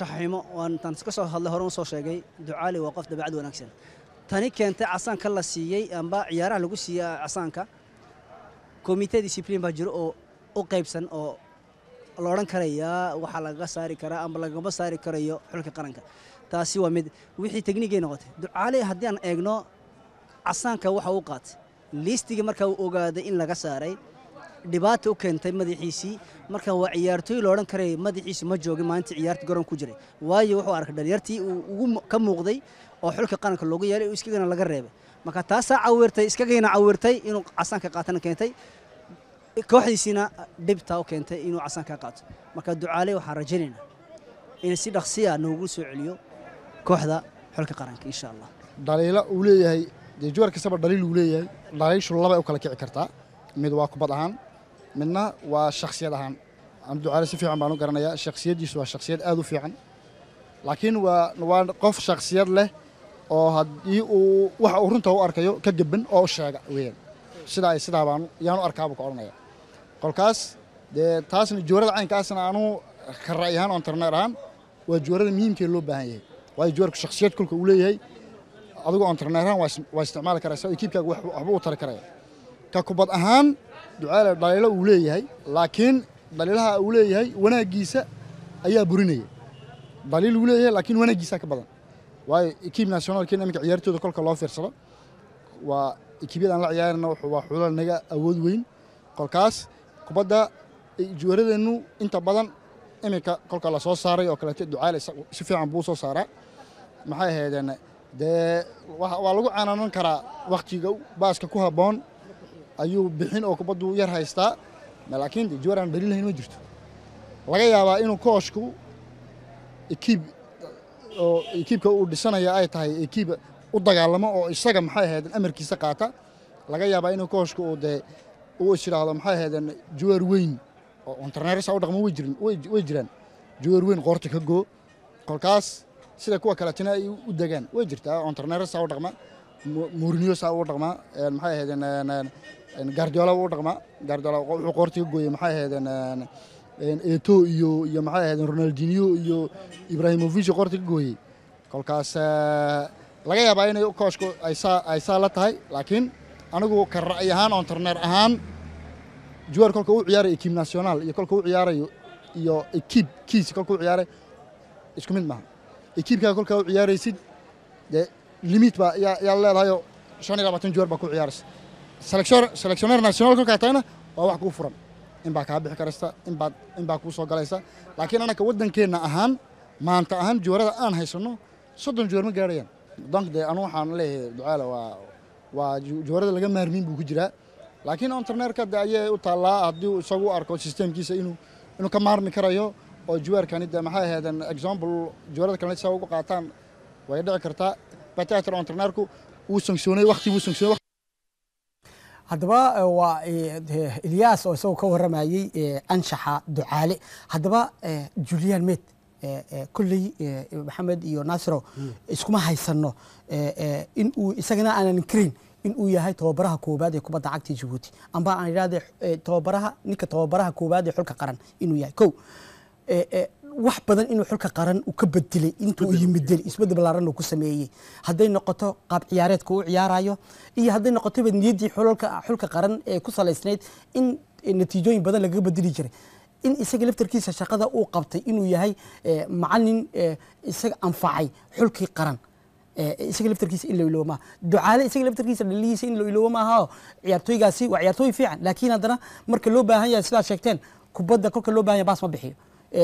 shaximo waan intaan hadlay hore usoo sheegay ducaali waa qof dabeecad wanaagsan tani keentay casaanka la siiyey amba ciyaaraha lagu siiya casaanka komite discibliin baa jiro oo u qaybsan oo la odhan karayaa waxaa lagaga saari karaa amba lagama saari karayo xulka qaranka taasi waa mid wixii tekniigay noqotay ducaali haddii aan eegno casaanka waxa uu qaatay liistigii markaa uu ogaaday in laga saaray dhibaata u keentay madaxiisii marka waa ciyaartooy la odhan karaya madaxiisi ma joogin maalinta ciyaarta garoon ku jiray waayo wuxuu arkay dhalinyartii ugu ka muuqday oo xulka qaranka loogu yeelay oo iskagana laga reebay marka taasaa cawirtay iskagayna cawirtay inuu casaanka qaatana keentay kooxdiisiina dhibtaa u keentay inuu casaanka qaato marka ducaale waxaan rajaynaynaa in si dhaqsiya noogu soo celiyo kooxda xulka qaranka insha allah dhaliilo uu leeyahay dee jawarkiisaba dhaliil uu leeyahay dhaliishu laba u kala kici kartaa mid waa kubad ahaan midna waa shakhsiyad ahaan camdi ducaale si fiican baan u garanayaa shakhsiyaddiisu waa shakhsiyad aad u fiican laakiin waa waa qof shakhsiyad leh oo haddii uu waxa uu runta u arkayo ka geban oo u sheega weyaan sidaa sidaa baan yaanu arkaabu ka odhanaya qolkaas dee taasna joorada caynkaasna aanu ka ra'y ahaan oon tarneer ahaan waa joorada muhiimkee loo baahan yahay waayo joorku shakhsiyad kulka uu leeyahay adigu oon tarneer ahaan waa isticmaali karaysa oo ekiibkaaga waxba u tari karaya ka kubad ahaan ducaale dhaliilo uu leeyahay laakiin dhaliilaha uu leeyahay wanaaggiisa ayaa burinaya dhaliil uu leeyahay laakiin wanaaggiisaa ka badan waayo ekiib nationaalka iminka ciyaartooda kolka loo fiirsado waa ekiibyadaan la ciyaarana waa xulo naga awood weyn kolkaas kubadda juwaradeennu inta badan iminka kolka la saaray oo kaleeto ducaale si fiican buu soo saaraa maxay ahaydeen dee waa lagu canaanan karaa wakhtiga baaska ku habboon ayuu bixin oo kubaddu yar haystaa laakiin de jawar ma jirto laga yaabaa inuu kooshku ekiib oo ekiibka uu dhisanaya ay tahay ekiib u dagaalamo oo isaga maxay ahaydeen amarkiisa qaata laga yaabaa inuu kooshku uu dee uu isiraahdo maxay ahaydeen jawaar weyn oo ontarneerisa u dhaqmo way jirin way jiraan jawaar weyn qoorta ka goo kolkaas sida kuwa kaleetina ay u degaan way jirtaa ontarneerisa u dhaqma muurinyosa u dhaqma maxay ahaydeen gaardiyoola u dhaqmaa gaardiola wuxuu qoorta ka gooyey maxay ahaydeen eto iyo iyo maxay ahaydeen ronaldinio iyo ibrahimovici qoorta ka gooyey kolkaas laga yaabaa inay kooshku ay saa la tahay laakiin anigu ka ra'y ahaan oon tarneer ahaan juwaar kolka u ciyaarayo ekiib nasionaal iyo kolka u ciyaarayo iyo ekiib kiis kolka u ciyaaray isku mid maaha ekiibkaa kolkaa u ciyaaraysid dee limit baa yaa leedahayoo shan iyo labaatan juwaar baa ku ciyaaraysa seleksioneer national kolkaa waa wax kuu furan in kaa bixi karaysa in baa kuu galaysa laakiin annaka waddankeenna ahaan maanta ahaan joorada aan haysanno soddon joor ma gaarayaan donc dee anu waxaan leeyahay ducaale waa waa joorada laga maarmiin buu ku jiraa laakiin onterneerka de ayay u taallaa haddii isagu arko sisteemkiisa inuu inuu ka maarmi karayo oo jiwaarkani de maxay ahaydeen example joorada kalena si uga qaataan way dhici kartaa batater onterneerku wuu sansoonay waqti wuu sansoonay haddaba eh, waa eh, eh, ilyas oo isagoo ka waramayey anshaxa ducaale haddaba julian med kolley maxamed iyo nasiro hmm. iskuma haysano in uu isagana aanan karin in uu yahay tababaraha koobaad ee kubadda cagta jabuuti amba aan idhahde tababaraha ninka tababaraha koobaad ee xulka qaran inuu yahay ko wax badan inuu xulka qaran uu ka bedelay intuu yimidel isbedel balaaran uu ku sameeyey hadday noqoto qaab ciyaareedka uu ciyaarayo iyo hadday noqotoba niyaddii xulka xulka qaran ee ku salaysnayd in natiijooyin badan lagaga bedeli jiray in isaga laftarkiisa shaqada uu qabtay inuu yahay eh, macalin eh, isaga anfacay xulkii qaran eh, isaga laftarkiisa in loo iloobo maaha ducaale isaga laftarkiisa dhalihiisa in loo iloobo maaha ciyaartooygaasi waa ciyaartooy fiican laakiin haddana marka loo baahan yahay sidaa sheegteen kubadda kolka loo baahan yahay baas ma bixiyo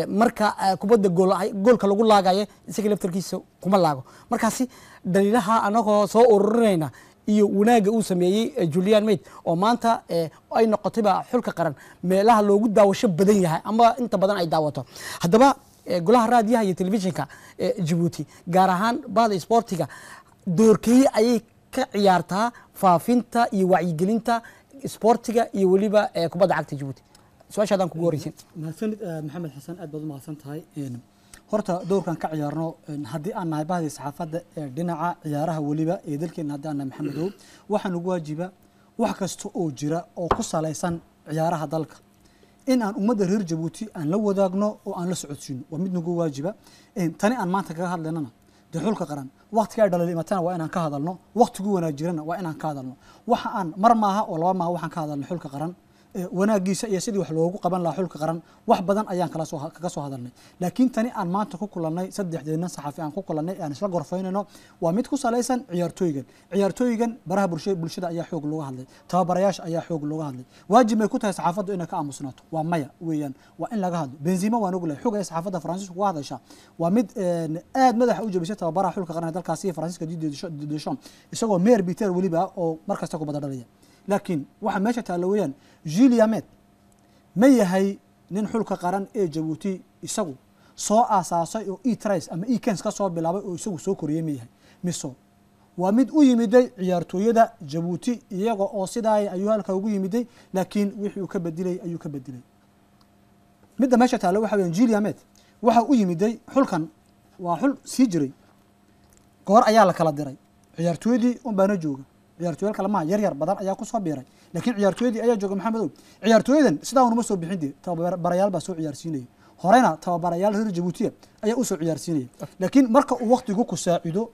marka kubadda goolka lagu laagayo isaga laftarkiisa kuma laago markaasi dhaliilaha anagoo soo ururinayna iyo wanaaga uu sameeyey julian mayd oo maanta ay noqotayba xulka qaran meelaha loogu daawasho badan yahay ama inta badan ay daawato haddaba golaha raadiyaha iyo telefishinka jibuuti gaar ahaan bahda isboortiga doorkeeye ayay ka ciyaartaa faafinta iyo wacyigelinta isboortiga iyo weliba kubadda cagta jibuuti su-aasha hadaan kugu horeysin mahadsanid maxamed xasan aad baad u mahadsan tahay horta dowrkan ka ciyaarno haddii aan nahay bahdii saxaafadda ee dhinaca ciyaaraha weliba ee dalkeena haddii aan nahay maxamedow waxaa nagu waajiba wax kasta oo jira oo ku salaysan ciyaaraha dalka in aan ummadda reer jabuuti aan la wadaagno oo aan la socodsiino waa mid nagu waajiba tani aan maanta kaga hadlaynana dee xulka qaran waktiga ay dhalalimatana waa inaan ka hadalno waktigu wanaajirana waa inaan ka hadalno waxa aan mar maaha oo laba maaha waxaan ka hadalno xulka qaran wanaagiisa iyo sidii wax loogu qaban lahaa xulka qaran wax badan ayaan kaga soo hadalnay laakiin tani aan maanta ku kulannay saddexdeena saxafi aan ku kulannay aan isla gorfaynayno waa mid ku salaysan ciyaartooygan ciyaartooygan baraha bulshada ayaa xoog looga hadlay tababarayaasha ayaa xoog looga hadlay waajib may ku tahay saxaafaddu inay ka aamusnaato waa maya weeyaan waa in laga hadlo benzima waan oglahay xog ay saxaafadda faransiiska uga hadashaa waa mid aad madaxa u jabisay tababaraha xulka qaran ee dalkaasi faransiiska dideshon isagoo meer biter weliba oo markasta kubadadhalaya laakiin waxaa meesha taalla weeyaan juliamed ma yahay nin xulka qaran ee jabuuti isagu soo aasaasay oo e ama e ka soo bilaabay oo isagu soo koriyey ma yahay miso waa mid u yimiday ciyaartooyada jabuuti iyaga oo sidaa ayuu halka ugu yimiday laakiin wixii uu ka bedilay ayuu ka bedilay midda meesha taalla waxa weyan juliamed waxa u yimiday xulkan waa xul sii jiray goor ayaa la kala diray ciyaartooyadii unbaana jooga ciyaartooyaal kale maaha yar badan ayaa kusoo biiray laakiin ciyaartooyadii ayaa jooga maxamedow ciyaartooyadan sidaanuma soo bixin tababarayaal baa soo ciyaarsiinayay horena tababarayaal reer jabuutiya ayaa usoo ciyaarsiinayay laakiin marka uu waktigu ku saacido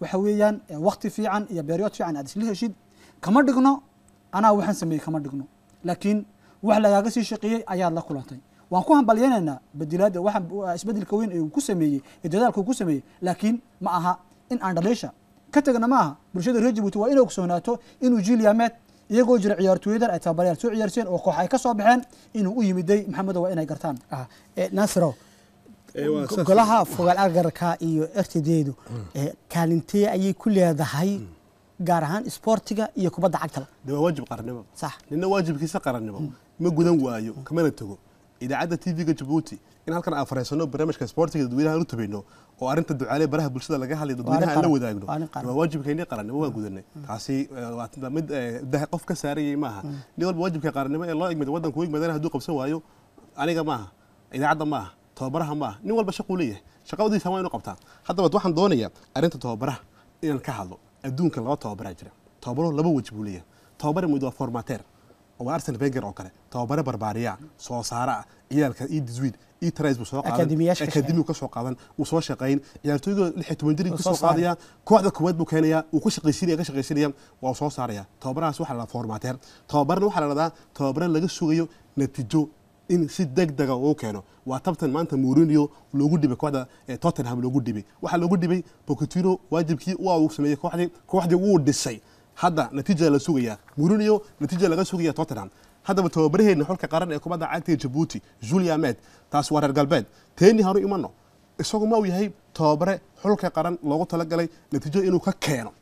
waxa weeyaan wakti fiican iyo beeryood fiican aad isla heshid kama dhigno anaa waxaan sameeyey kama dhigno laakiin wax lagaaga sii shaqeeyey ayaad la kulantay waan ku hambalyaynaynaa badilaada waxa isbedelka weyn ee uu ku sameeyey ee dadaalka uu ku sameeyey laakiin ma aha in andhaliisha ka tegna maaha bulshada reer jibuuti waa inay ogsoonaato inuu jiilyameed iyagoo jira ciyaartooyadan ay tababaryaal soo ciyaarseen oo koox ay ka soo baxeen inuu u yimiday maxamedo waa inay gartaan ah, eh, naasiro eh, golaha fogaal argarka iyo ertadeedu hmm. eh, kaalintee ayay ku leedahay gaar ahaan isboortiga iyo kubadda cagtala de waajib qarannimo sax nina waajibkiisa qarannimo hmm. ma gudan waayo kamana tago idaacadda t v ga jabuuti in halkan aan faraysano barnaamijka sboortiga dadweynaha u tabayno oo arinta ducaale baraha bulshada laga hadlay dadweynaha aan la wadaagno waa waajibkayni qarannimo waa gudanay mm. taasi eh, mid eh, daha qof ka saarayay maaha mm. nin walba waajibka qarannimo ee loo igmada waddanka igmadana hadduu qabsan waayo aniga maaha idaacadda maaha tobabaraha maaha nin walba shaquu leeyahay shaqadiisa waa inuu qabtaa haddaba waxaan doonayaa arrinta tobabaraha inaan ka hadlo adduunka laba tobabaraa jira tobabaro laba wajib buu leeyahay tobabara mid waa formateer oo arsenal venger oo kale tababare barbaariya soo saare ah ciyaalka iyo diswiid ka soo qaadan wuu soo shaqeyn ciyaartooyda lix toban jir qaadaya kooxda koowaad buu keenaya wuu ka shaqaysinaya ka shaqaysinaya waa soo saaraya tababarahaas waxa la dhahaa formateer tababarna waxaa la dhahdaa tababare laga sugayo natiijo in si deg dega ah uu keeno waa tabtan maanta mourinio loogu dhibay kooxda tottenham loogu dhibay waxaa loogu dhibay bocetino waajibkii u uu sameeyey kooxdii kooxdii wuu dhisay hadda natiija la sugaya mourinho natiija laga sugaya tottenham haddaba tababaraheenna xulka qaran ee kubadda cagta jabuuti julia med taas waa reer galbeed teenii hanu imanno isagu ma uu yahay tababare xulka qaran loogu talagalay natiijo inuu ka keeno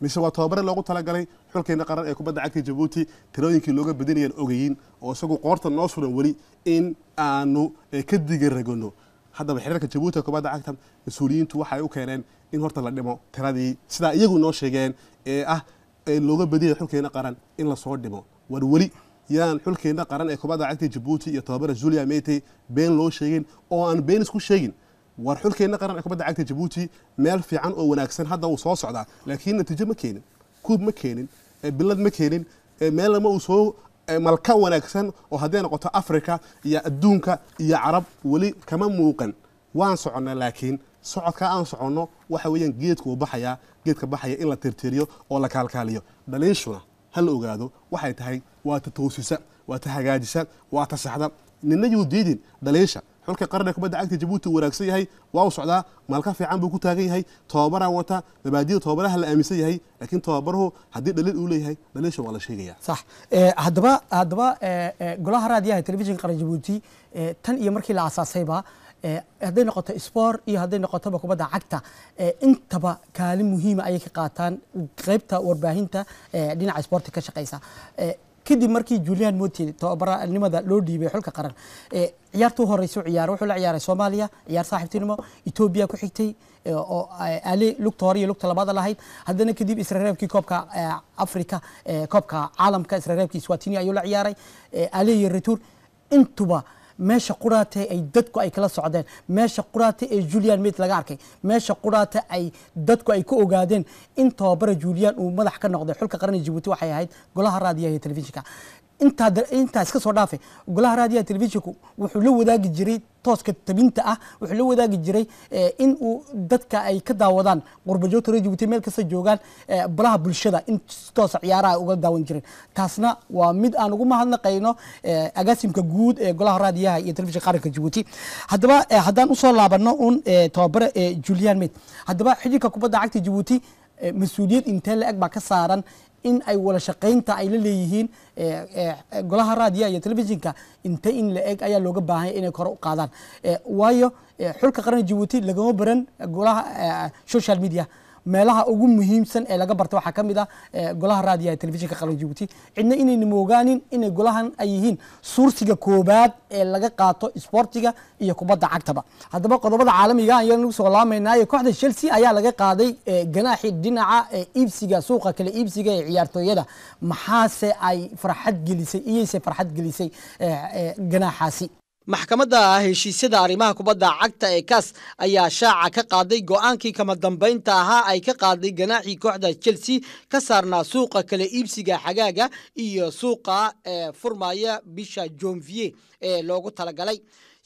mise waa tababare loogu talagalay xulkeena qaran ee kubadda cagta jabuuti tirooyinkii looga badinayaan ogeyin oo isagu qoorta noo suran weli in aanu eh, ka digiraganno haddaba xiriirka jabuuti ee kubadda cagta mas-uuliyiintu waxay u keeneen in horta la dhimo tiradii sidaa iyagu noo sheegeen ee ah ee looga badiyay xulkeena qaran in lasoo dhimo war weli yaan xulkeena qaran ee kubadda cagta jabuuti iyo tababara julia Mete been loo sheegin oo aan been isku sheegin war xulkeena qaran ee kubadda cagta jabuuti meel fiican oo wanaagsan hadda uu soo socdaa laakiin natiijo ma keenin kuub ma keenin bilad ma keenin meel uu soo malka wanaagsan oo hadday noqoto africa iyo adduunka iyo carab weli kama muuqan waan soconnaa laakiin socodka aan soconno waxa weeyaan geedka uu baxayaa geedka baxaya in la tirtiriyo oo la kaalkaaliyo dhaliishuna ha la ogaado waxay tahay waa ta toosisa waa ta hagaajisa waa ta saxda nina diidin dhaliisha xulka qaranka kubadda cagta jabuuti wanaagsan yahay waa u socdaa maalka fiican buu ku taagan yahay tobabaraa wata mabaadida tobabaraha la aaminsan yahay laakiin tobabaruhu haddii dhaliil uu leeyahay dhaliisha waa la sheegaya sax eh, haddaba haddaba eh, eh, golaha raadiyaha telefishinka qaran jabuuti tan iyo markii la aasaasayba Eh, hadday noqoto sport iyo hadday noqotoba kubadda cagta eh, intaba kaalin muhiima ayay ka qaataan qaybta warbaahinta eh, dhinaca sporti ka shaqeysa kadib markii julian motid tababaranimada loo dhiibay xulka qaran ciyaartuu horeysu ciyaara wuxuu la ciyaaray soomaaliya ciyaar saaxiibtinimo etoobiya ku xigtay oo ali lugta hore iyo lugta labaad lahayd haddana kadib israreebkii koobka africa koobka caalamka israreebkii swatini ayuu la ciyaaray ali iyo retuur intuba meesha quraata ay dadku ay kala socdeen meesha quraata ee julian mid laga arkay meesha quraata ay dadku ay ka ogaadeen in tababara julian uu madax ka noqday xulka qaranee jibuuti waxay ahayd golaha raadiyaha iyo telefishinka intaa iska soo dhaafay golaha raadiyaha telefishinku wuxuu la wadaagi jiray tooska tabinta ah wuxuu la wadaagi jiray eh, in uu dadka ay ka daawadaan qurbajoogta reer jibuuti meel kasta joogaan eh, balaha bulshada in si toosa ah ciyaaraha ay uga daawan jireen taasna waa mid aan ugu mahadnaqayno eh, agaasimka guud ee golaha raadiyaha iyo telefishinka qaranka jibuuti haddaba haddaan usoo laabano un tababare julian mid haddaba xidilka kubadda cagta jibuuti mas-uuliyad intee la-eg baa ka saaran in ay wada shaqaynta ay la leeyihiin Eh, eh, golaha raadiyaha iyo telefishinka inta in la eg ayaa looga baahanya inay kore u qaadaan eh, waayo xulka qaran jibuuti lagama baran golaha social media meelaha ugu muhiimsan ee laga barta waxaa ka mid ah eh, golaha raadiyaha telefishinka qaran jibuuti cidna inayna moogaanin inay golahan ay yihiin suursiga koobaad ee laga qaato isboortiga iyo kubadda cagtaba haddaba qodobada caalamiga ah ayaan nagu soo laamaynayo kooxda chelsea ayaa laga qaaday eh, ganaaxi dhinaca eh, iibsiga suuqa kale iibsiga ee ciyaartooyada maxaase ay farxad gelisay iyoyse farxad gelisay ganaaxaasi maxkamadda heshiisyada arrimaha kubadda cagta ee kaas ayaa shaaca ka qaaday go'aankii kama dambaynta ahaa ay ka qaaday ganaaxii kooxda chelsea ka saarnaa suuqa kale iibsiga xagaaga iyo suuqa ee furmaya bisha jonvier ee loogu talagalay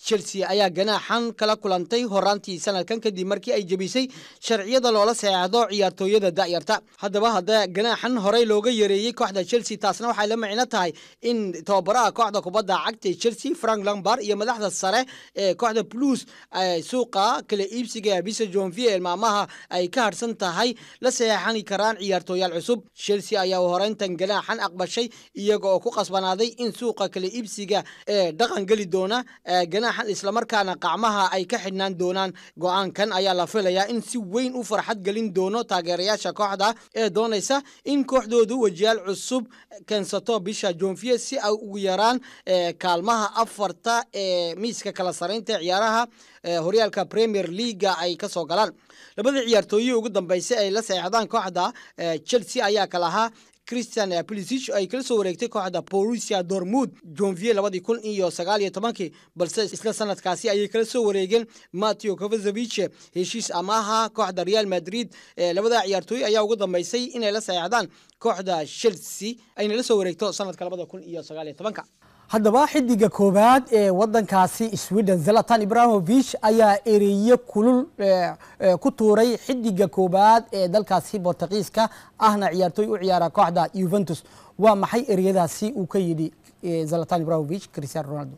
chelsea ayaa ganaaxan kala kulantay horaantii sanadkan kadib markii ay jebisay sharciyada loola saxeexdo ciyaartooyada da'yarta haddaba hadda ganaaxan horey looga yareeyey kooxda chelsea taasna waxay la micno tahay in tababaraha kooxda kubadda cagta chelsea frank lambar iyo madaxda sare ee kooxda bluus suuqa kala iibsiga bisa jonvier maalmaha ay ka harhsan tahay la saxeexani karaan ciyaartooyaal cusub chelsea ayaa horeyntan ganaaxan aqbashay iyaga oo ku qasbanaaday in suuqa kala iibsiga ee dhaqan geli doona ganaaxan islamarkaana qacmaha ay ka xidhnaan doonaan go'aankan ayaa la filayaa in si weyn u farxad gelin doono taageerayaasha kooxda ee doonaysa in kooxdoodu wajiyaal cusub keensato bisha joonfiye si ay ugu yaraan kaalmaha afarta ee miiska kala sareynta ciyaaraha horyaalka premier leaga ay kasoo galaan labadii ciyaartooyii ugu dambeysay ay la seexdaan kooxda chelsea ayaa kalahaa christian plisich ay kala soo wareegtay kooxda borussia dormud jonvier labadii kun iyo sagaal iyo balse isla sanadkaasi ayay kala soo wareegeen mateo kovazevich heshiis amaaha kooxda real madrid ee labada ciyaartooy ayaa ugu dambeysay inay la saxeexdaan kooxda chelsea ayna la soo wareegto sanadka labada kun iyo sagaal tobanka haddaba xidiga koobaad ee wadankaasi sweden zalatan ibrahimovich ayaa ereeye kulul eh, eh, ku tuuray xidiga koobaad ee dalkaasi bortugiiska ahna ciyaartooy u ciyaara kooxda yuventus waa maxay ereyadaasi uu ka yidhi eh, zalatan ibrahimovich christian ronaldo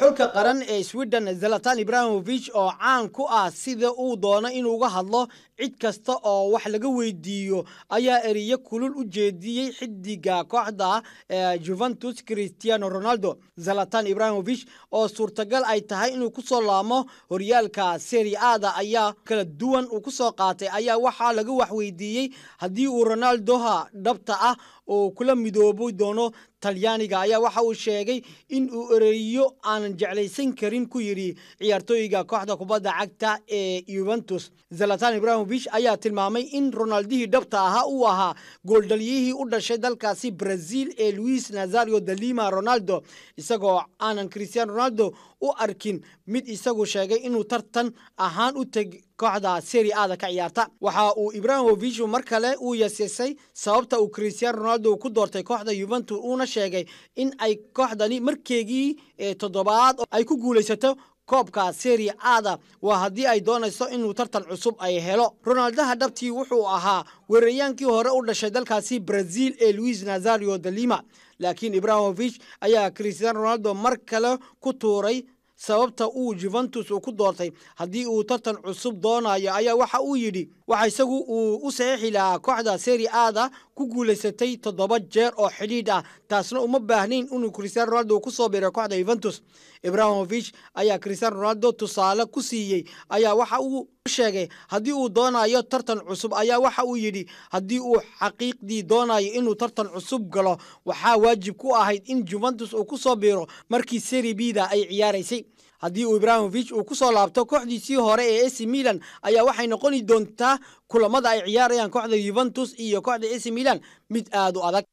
xulka qaran ee sweden zalatan ibrahimovich oo caan ku ah sida uu doono uga hadlo cid kasta oo wax laga weydiiyo ayaa ereye kulul u jeediyey xidiga kooxda eh, juventus cristiano ronaldo zalatan ibrahimovich oo suurtagal ay tahay inuu ku soo laamo horyaalka seriada ayaa kala duwan uu ku soo qaatay ayaa waxaa laga weydiiyey haddii uu ronaldoha dhabta ah oo kula midoobo doono talyaaniga ayaa waxa uu sheegay in uu ereyo aanan jeclaysan karin ku yidhi ciyaartooyiga kooxda kubadda cagta ee eh, juventus zalatan ibrahim ibrahimovic ayaa tilmaamay in ronaldihii dhabta ah ahaa uu ahaa gooldhaliyihii u dhashay dalkaasi brazil ee luis nazario de lima ronaldo isagoo aanan christian ronaldo u arkin mid isagu sheegay inuu tartan ahaan u teg kooxda seri ada ka ciyaarta waxa uu ibrahimovic mar kale uu yasisay sababta uu christian ronaldo ku doortay kooxda yuventus uuna sheegay in ay kooxdani markeegii eh, toddobaad ay ku guulaysato koobka seri ada waa haddii ay doonayso inuu tartan cusub ay helo ronaldaha dhabtii wuxuu ahaa weerayaankii hore u dhashay dalkaasi brazil ee luis nazario de lima laakiin ibrahimovic ayaa cristiano ronaldo mar kale ku tuuray sababta uu juventus uu ku doortay haddii uu tartan cusub doonayo ayaa waxa uu yidhi waxaa isagu uu u saxiixi lahaa kooxda seri aada ku guuleysatay toddoba jeer oo xidhiidh ah taasna uma baahnayn inuu cristiano ronaldo ku soo biiro kooxda yuventus ibrahimovich ayaa cristiano ronaldo tusaale ku siiyey ayaa waxa uu sheegay haddii uu doonayo tartan cusub ayaa waxa uu yidhi haddii uu xaqiiqdii doonayo inuu tartan cusub galo waxaa waajib ku ahayd in juventus uu ku soo biiro markii seri bida ay ciyaaraysay haddii uu ibraahimofich uu ku soo laabto kooxdiisii hore ee ac milan ayaa waxay noqoni doontaa kulamada ay ciyaarayaan kooxda yuventus iyo kooxda ac milan mid aad u adag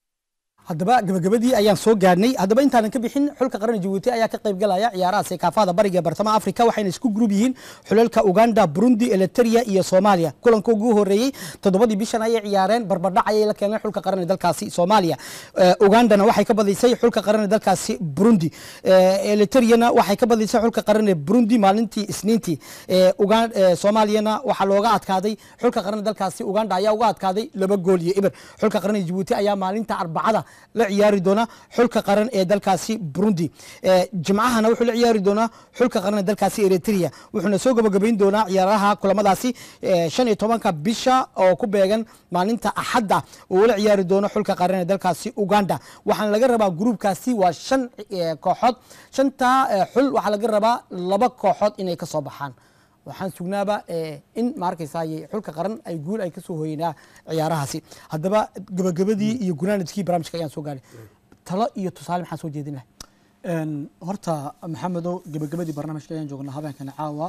haddaba gabagabadii ayaan soo gaadhnay haddaba intaanan ka bixin xulka qaran jabuuti ayaa ka qaybgalaya ciyaaraha seekaafada bariga ee africa waxayna isku gurub yihiin xulalka uganda burundi eliteria iyo soomaaliya kulanka ugu horeeyey toddobadii bishan ayay ciyaareen barbadhac ayay la keeneen xulka qaran ee dalkaasi soomaaliya eh, ugandana waxay ka badaysay xulka qaran ee dalkaasi burundi eliteriana eh, waxay ka badaysay xulka qaran ee burundi maalintii isniintii eh, soomaaliyana waxaa looga adkaaday xulka qaran ee dalkaasi uganda ayaa uga adkaaday laba gool iyo ibar xulka qaran ee jabuuti ayaa maalinta arbacada la ciyaari doona xulka qaran ee dalkaasi burundi eh, jimcahana wuxuu la ciyaari doonaa xulka qaran ee dalkaasi eritrea wuxuuna soo gabagabayn doonaa ciyaaraha kulamadaasi eh, shan iyo tobanka bisha oo ku beegan maalinta axadda uu la ciyaari doono xulka qaran ee dalkaasi uganda waxaana laga rabaa gruubkaasi waa shan eh, kooxood shantaa xul waxaa laga rabaa laba kooxood inay kasoo baxaan waxaan sugnaaba eh, in maarkaysa xulka qaran ay guul ay kasoo hoyeynaa ciyaarahaasi haddaba gabagabadii mm. iyo gunaanajkii barnaamijka ayaan soo gaadhay talo iyo tusaale maxaan soo jeedin lahay horta maxamedow gebagabadii barnaamijka ayaan joognaa habeenkani caawa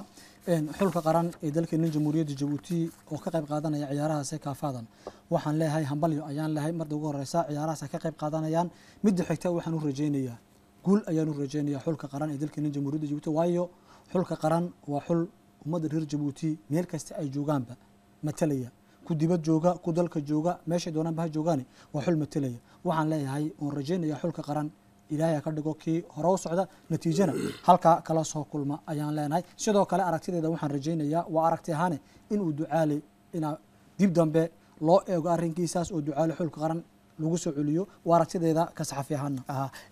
xulka qaran ee dalkeena jamhuuriyadda jabuuti oo ka qayb qaadanaya ciyaarahaas kaafadan waxaan leeyahay hambalyo ayaan leehay marda ugu horeysa ciyaarahaas ka qayb qaadanayaan midda xigta waxaan u rajeynayaa guul ayaan u rajeynayaa xulka qaran ee dalkeena jamhuuriyadda jabuuti waayo xulka qaran waa xul ummadda reer jabuuti meel kasta ay joogaanba matalaya ku dibad jooga ku dalka jooga meeshay doonaanba ha joogaane waa xul matalaya waxaan leeyahay oon rajaynaya xulka qaran ilaahay ka dhigo kii hore u socda natiijana halkaa kala soo kulma ayaan leenahay sidoo kale aragtideeda waxaan rajaynayaa waa aragti ahaane inuu ducaale inaa dib dambe loo eego arrinkiisaas oo ducaale xulka qaran lagu soo celiyo waa aragtideeda ka saxafi ahaana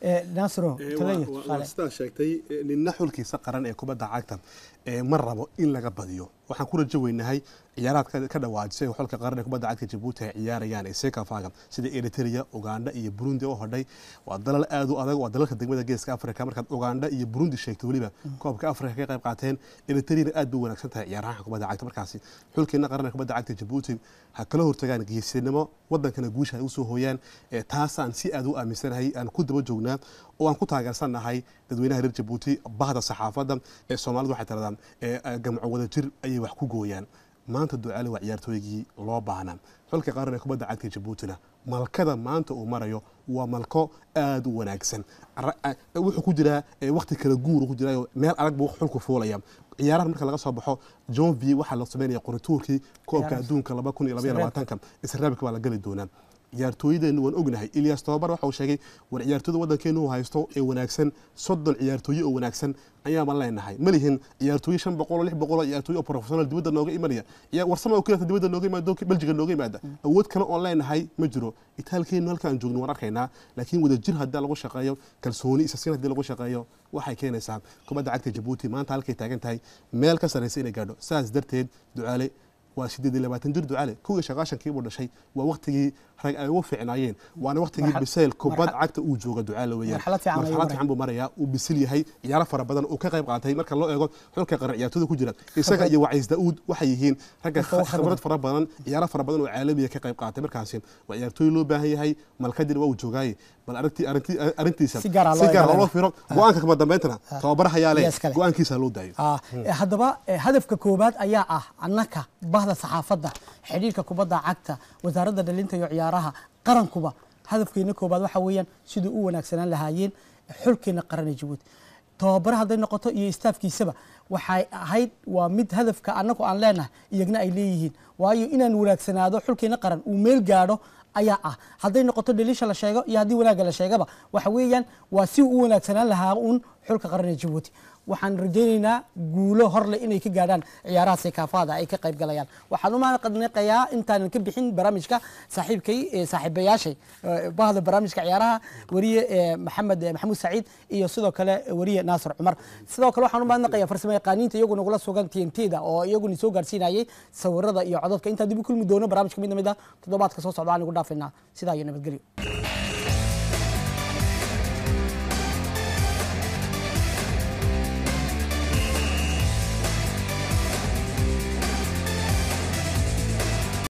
eh, naasiro eh, sidaa sheegtay ninna xulkiisa qaran ee kubadda cagtan ma rabo in laga badiyo waxaan ku rajo weynahay ciyaaraad ka dhawaajisay xolka qaran kubadda cagta jabuuti ay ciyaarayaan ee sekafaga sida eriteria uganda iyo burundi u hodhay waa dalal aad u adag waa dalalka degmada geeska africa markaad uganda iyo burundi sheegta weliba koobka africa ka qayb qaateen eriteriana aad bay wanaagsan tahay ciyaaraha kubadda cagta markaasi xulkeena qaran kubadda cagta jabuuti ha kala hortagaan geesinimo wadankana guusha ay usoo hooyaan taasaan si aad u aaminsanahay aan ku daba joognaa oo aan ku taageersannahay dadweynaha reer jabuuti bahda saxaafadda ee soomaalida waxay tiradaan gamco wada jir ayay wax ku gooyaan maanta ducaale waa ciyaartooygii loo baahnaa xulka qaaran ee kubadda cagta jabuutina malkada maanta uu marayo waa malko aada u wanaagsan wuxuu ku jiraa wakhti kala guur ku jirayo meel adag buu xulku fuulaya ciyaarahan marka laga soo baxo jonvie waxaa la samaynaya qorituurkii koobka adduunka laba israabika baa la geli doonaa ciyaartooyadeennu waan ognahay ilyas tobabar waxa uu sheegay war ciyaartooyda waddankeenu haysto ee wanaagsan soddon ciyaartooye oo wanaagsan ayaabaan leenahay ma lihin ciyaartooye shan boqoloo lix boqoloo ciyaartooye oo professional dibadda nooga imanaya warsama oo kaleeta dibadda nooga imaado beljiga nooga imaada awood kale oon leenahay ma jiro itaalkeennu halkaan joogno waan arkaynaa laakiin wadajir haddii lagu shaqeeyo kalsooni isasin haddii lagu shaqeeyo waxay keenaysaa kubadda cagta jabuuti maanta halkay taagan tahay meel ka sarraysa inay gaadho saas darteed ducaale waa sideed labaatan jir ducale kow iyo shaqaashankii buu dhashay waa waktigii rag ay ugu fiicnaayeen mm. waana waktigii bisayl kubad cagta uu jooga ducaale weeyaan marxalad fiican buu marayaa uu bisil yahay ciyaaro fara badan uu ka qayb qaatay marka loo eego xulka qaran ciyaartooyda ku jira isaga iyo wacays daa'uud waxay yihiin ragga khibrad fara badan ciyaaro fara badan oo caalamiya ka qayb qaatay markaasi waa ciyaartooy loo baahan yahay malkadin waa uu joogaaye bal arrintiisa si gaara ah loo ah fiiro go-aanka kama dambayntana ah. tababarahayaa leh go-aankiisa loo daayo hmm. eh, haddaba eh, hadafka koowaad ayaa ah annaka bahda saxaafadda xidhiirka kubadda cagta wasaaradda dhalinta iyo ciyaaraha qarankuba hadafkeena koobaad waxa weeyaan siduu u wanaagsanaan lahaayeen xulkeena qaranee jabuuti tobabare hadday noqoto iyo staafkiisaba waxay ahayd waa mid hadafka annagu aan leenahay iyagna ay leeyihiin waayo inaan wanaagsanaado xulkeena qaran uu meel gaadho ayaa ah hadday noqoto dhaliisha la sheego iyo haddii wanaagga la sheegaba waxa weeyaan waa si u wanaagsanaan lahaa uun xulka qaranee jabuuti waxaan rajaynaynaa guulo horleh inay ka gaadhaan ciyaaraha sekaafada ay ka qayb galayaan waxaan u intaanan ka bixin barnaamijka saaxiibkay saaxiibayaashay bahda barnaamijka ciyaaraha wariye maxamed maxamuud saciid iyo sidoo kale wariye naasir cumar sidoo kale waxaan u mahadnaqayaa farsamo yaqaaniinta iyagu nagula sugan tntda oo iyaguna soo gaarsiinayay sawirada iyo codadka intaan dib u kulmi doono barnamijka mid na mid ah, toddobaadka soo socda aan ugu dhaafaynaa sidaa iyo nabadgelyo